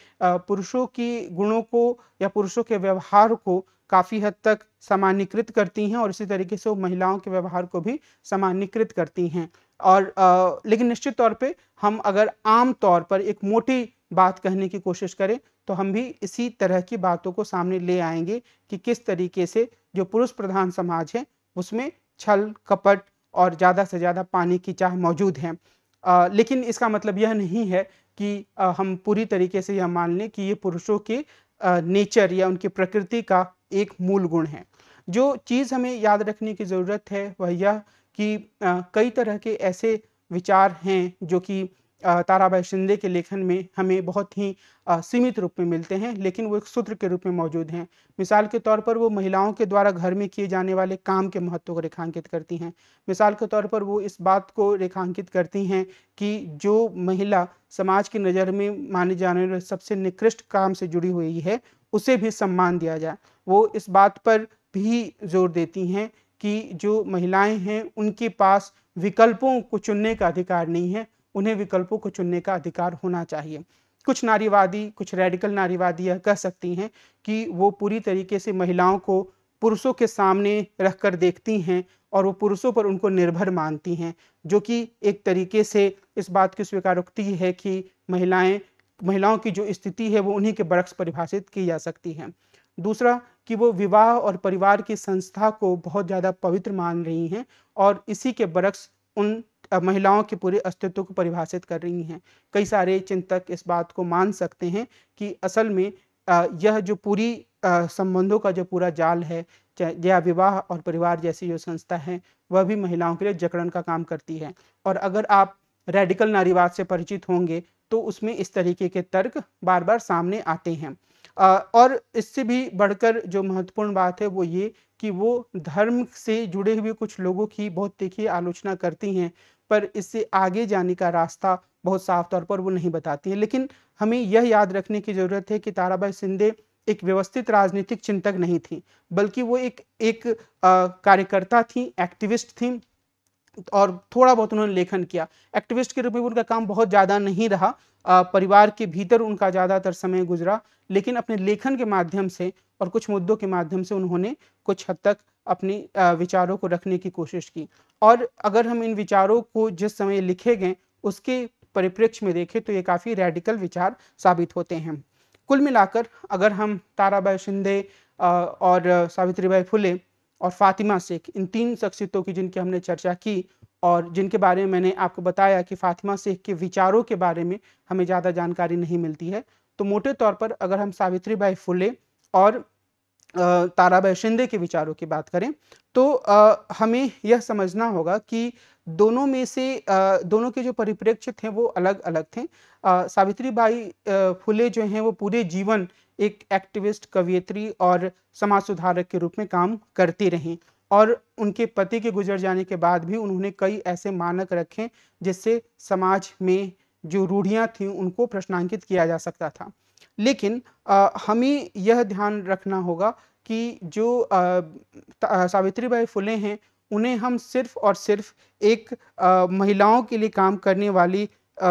पुरुषों की गुणों को या पुरुषों के व्यवहार को काफ़ी हद तक सामान्यकृत करती हैं और इसी तरीके से वो महिलाओं के व्यवहार को भी सामान्यकृत करती हैं और आ, लेकिन निश्चित तौर पे हम अगर आम तौर पर एक मोटी बात कहने की कोशिश करें तो हम भी इसी तरह की बातों को सामने ले आएंगे कि किस तरीके से जो पुरुष प्रधान समाज है उसमें छल कपट और ज़्यादा से ज़्यादा पानी की चाह मौजूद है आ, लेकिन इसका मतलब यह नहीं है कि आ, हम पूरी तरीके से यह मान लें कि ये पुरुषों के आ, नेचर या उनकी प्रकृति का एक मूल गुण है जो चीज़ हमें याद रखने की ज़रूरत है वह यह कि आ, कई तरह के ऐसे विचार हैं जो कि ताराबाई शिंदे के लेखन में हमें बहुत ही सीमित रूप में मिलते हैं लेकिन वो एक सूत्र के रूप में मौजूद हैं मिसाल के तौर पर वो महिलाओं के द्वारा घर में किए जाने वाले काम के महत्व को रेखांकित करती हैं मिसाल के तौर पर वो इस बात को रेखांकित करती हैं कि जो महिला समाज की नज़र में माने जाने वाले सबसे निकृष्ट काम से जुड़ी हुई है उसे भी सम्मान दिया जाए वो इस बात पर भी जोर देती हैं कि जो महिलाएं हैं उनके पास विकल्पों को चुनने का अधिकार नहीं है उन्हें विकल्पों को चुनने का अधिकार होना चाहिए कुछ नारीवादी कुछ रेडिकल नारीवादी यह कह सकती हैं कि वो पूरी तरीके से महिलाओं को पुरुषों के सामने रख कर देखती हैं और वो पुरुषों पर उनको निर्भर मानती हैं जो कि एक तरीके से इस बात की स्वीकारोक्ति है कि महिलाएं महिलाओं की जो स्थिति है वो उन्हीं के बरक्स परिभाषित की जा सकती है दूसरा कि वो विवाह और परिवार की संस्था को बहुत ज़्यादा पवित्र मान रही हैं और इसी के बरक्स उन महिलाओं के पूरे अस्तित्व को परिभाषित कर रही हैं कई सारे चिंतक इस बात को मान सकते हैं कि असल में यह जो पूरी संबंधों का जो पूरा जाल है या विवाह और परिवार जैसी जो संस्था है वह भी महिलाओं के लिए जकड़न का काम करती है और अगर आप रेडिकल नारीवाद से परिचित होंगे तो उसमें इस तरीके के तर्क बार बार सामने आते हैं और इससे भी बढ़कर जो महत्वपूर्ण बात है वो ये कि वो धर्म से जुड़े हुए कुछ लोगों की बहुत तीखी आलोचना करती हैं पर इससे आगे जाने का रास्ता बहुत साफ तौर पर वो नहीं बताती है लेकिन हमें यह याद रखने की ज़रूरत है कि ताराबाई सिंधे एक व्यवस्थित राजनीतिक चिंतक नहीं थी बल्कि वो एक एक कार्यकर्ता थी एक्टिविस्ट थी और थोड़ा बहुत उन्होंने लेखन किया एक्टिविस्ट के रूप में उनका काम बहुत ज़्यादा नहीं रहा आ, परिवार के भीतर उनका ज़्यादातर समय गुजरा लेकिन अपने लेखन के माध्यम से और कुछ मुद्दों के माध्यम से उन्होंने कुछ हद तक अपने विचारों को रखने की कोशिश की और अगर हम इन विचारों को जिस समय लिखे गए उसके परिप्रेक्ष्य में देखें तो ये काफ़ी रेडिकल विचार साबित होते हैं कुल मिलाकर अगर हम ताराबाई शिंदे और सावित्रीबाई फुले और फातिमा शेख इन तीन शख्सियतों की जिनकी हमने चर्चा की और जिनके बारे में मैंने आपको बताया कि फातिमा शेख के विचारों के बारे में हमें ज़्यादा जानकारी नहीं मिलती है तो मोटे तौर पर अगर हम सावित्रीबाई फुले और ताराबाई शिंदे के विचारों की बात करें तो आ, हमें यह समझना होगा कि दोनों में से आ, दोनों के जो परिप्रेक्ष्य थे वो अलग अलग थे सावित्री बाई फुले जो हैं वो पूरे जीवन एक एक्टिविस्ट कवियत्री और समाज सुधारक के रूप में काम करती रहीं और उनके पति के गुजर जाने के बाद भी उन्होंने कई ऐसे मानक रखे जिससे समाज में जो रूढ़ियाँ थीं उनको प्रश्नांकित किया जा सकता था लेकिन आ, हमें यह ध्यान रखना होगा कि जो सावित्री बाई फुले हैं उन्हें हम सिर्फ और सिर्फ एक आ, महिलाओं के लिए काम करने वाली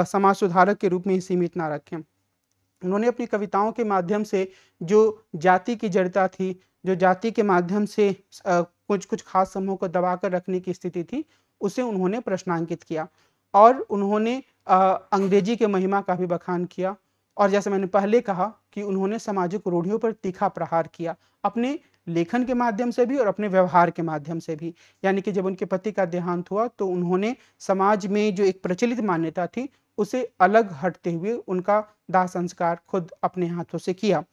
समाज सुधारक के रूप में सीमित ना रखें उन्होंने अपनी कविताओं के माध्यम से जो जाति की जड़ता थी जो जाति के माध्यम से आ, कुछ कुछ खास समूह को दबाकर रखने की स्थिति थी उसे उन्होंने प्रश्नांकित किया और उन्होंने अंग्रेजी के महिमा का भी बखान किया और जैसे मैंने पहले कहा कि उन्होंने सामाजिक रूढ़ियों पर तीखा प्रहार किया अपने लेखन के माध्यम से भी और अपने व्यवहार के माध्यम से भी यानी कि जब उनके पति का देहांत हुआ तो उन्होंने समाज में जो एक प्रचलित मान्यता थी उसे अलग हटते हुए उनका दाह संस्कार खुद अपने हाथों से किया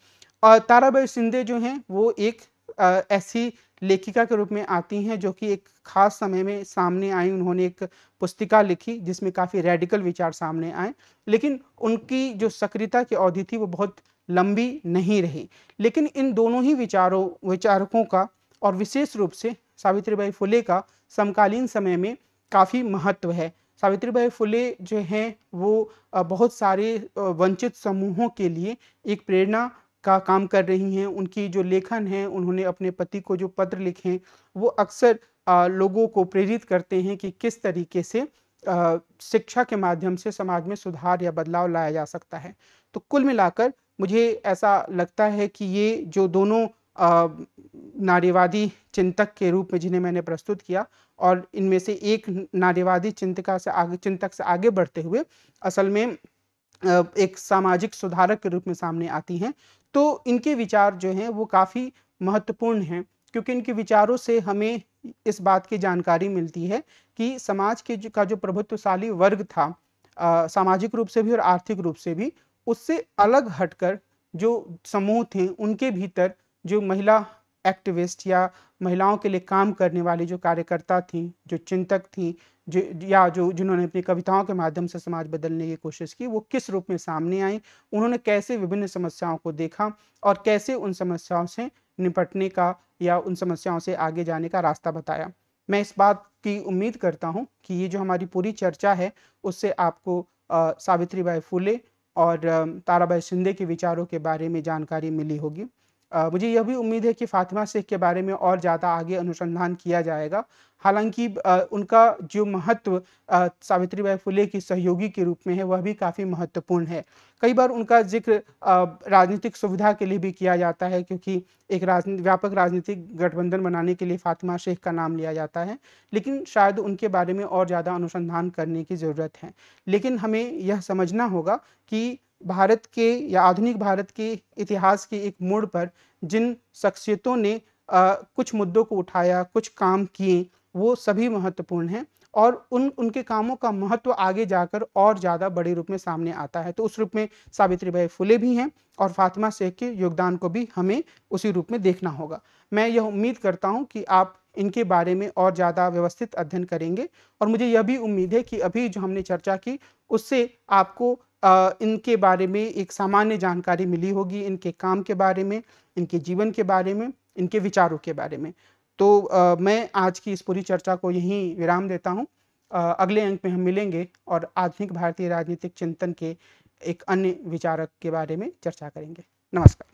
और ताराबाई सिंधे जो हैं वो एक ऐसी लेखिका के रूप में आती हैं जो कि एक खास समय में सामने आई उन्होंने एक पुस्तिका लिखी जिसमें काफ़ी रेडिकल विचार सामने आए लेकिन उनकी जो सक्रियता की अवधि थी वो बहुत लंबी नहीं रही लेकिन इन दोनों ही विचारों विचारकों का और विशेष रूप से सावित्रीबाई फुले का समकालीन समय में काफ़ी महत्व है सावित्रीबाई फुले जो हैं वो बहुत सारे वंचित समूहों के लिए एक प्रेरणा का काम कर रही हैं उनकी जो लेखन है उन्होंने अपने पति को जो पत्र लिखे वो अक्सर लोगों को प्रेरित करते हैं कि किस तरीके से शिक्षा के माध्यम से समाज में सुधार या बदलाव लाया जा सकता है तो कुल मिलाकर मुझे ऐसा लगता है कि ये जो दोनों नारीवादी चिंतक के रूप में जिन्हें मैंने प्रस्तुत किया और इनमें से एक नारीवादी चिंतका से आगे चिंतक से आगे बढ़ते हुए असल में एक सामाजिक सुधारक के रूप में सामने आती हैं तो इनके विचार जो हैं वो काफ़ी महत्वपूर्ण हैं क्योंकि इनके विचारों से हमें इस बात की जानकारी मिलती है कि समाज के जो, का जो प्रभुत्वशाली वर्ग था आ, सामाजिक रूप से भी और आर्थिक रूप से भी उससे अलग हटकर जो समूह थे उनके भीतर जो महिला एक्टिविस्ट या महिलाओं के लिए काम करने वाली जो कार्यकर्ता थी जो चिंतक थी जो या जो जिन्होंने अपनी कविताओं के माध्यम से समाज बदलने की कोशिश की वो किस रूप में सामने आई उन्होंने कैसे विभिन्न समस्याओं को देखा और कैसे उन समस्याओं से निपटने का या उन समस्याओं से आगे जाने का रास्ता बताया मैं इस बात की उम्मीद करता हूँ कि ये जो हमारी पूरी चर्चा है उससे आपको सावित्री बाई फूले और ताराबाई शिंदे के विचारों के बारे में जानकारी मिली होगी आ, मुझे यह भी उम्मीद है कि फ़ातिमा शेख के बारे में और ज़्यादा आगे अनुसंधान किया जाएगा हालांकि उनका जो महत्व सावित्री बाई फुले की सहयोगी के रूप में है वह भी काफ़ी महत्वपूर्ण है कई बार उनका जिक्र राजनीतिक सुविधा के लिए भी किया जाता है क्योंकि एक राजनीति व्यापक राजनीतिक गठबंधन बनाने के लिए फातिमा शेख का नाम लिया जाता है लेकिन शायद उनके बारे में और ज़्यादा अनुसंधान करने की ज़रूरत है लेकिन हमें यह समझना होगा कि भारत के या आधुनिक भारत के इतिहास के एक मोड़ पर जिन शख्सियतों ने आ, कुछ मुद्दों को उठाया कुछ काम किए वो सभी महत्वपूर्ण हैं और उन उनके कामों का महत्व आगे जाकर और ज़्यादा बड़े रूप में सामने आता है तो उस रूप में सावित्री बाई फुले भी हैं और फातिमा शेख के योगदान को भी हमें उसी रूप में देखना होगा मैं यह उम्मीद करता हूँ कि आप इनके बारे में और ज़्यादा व्यवस्थित अध्ययन करेंगे और मुझे यह भी उम्मीद है कि अभी जो हमने चर्चा की उससे आपको इनके बारे में एक सामान्य जानकारी मिली होगी इनके काम के बारे में इनके जीवन के बारे में इनके विचारों के बारे में तो आ, मैं आज की इस पूरी चर्चा को यहीं विराम देता हूँ अगले अंक में हम मिलेंगे और आधुनिक भारतीय राजनीतिक चिंतन के एक अन्य विचारक के बारे में चर्चा करेंगे नमस्कार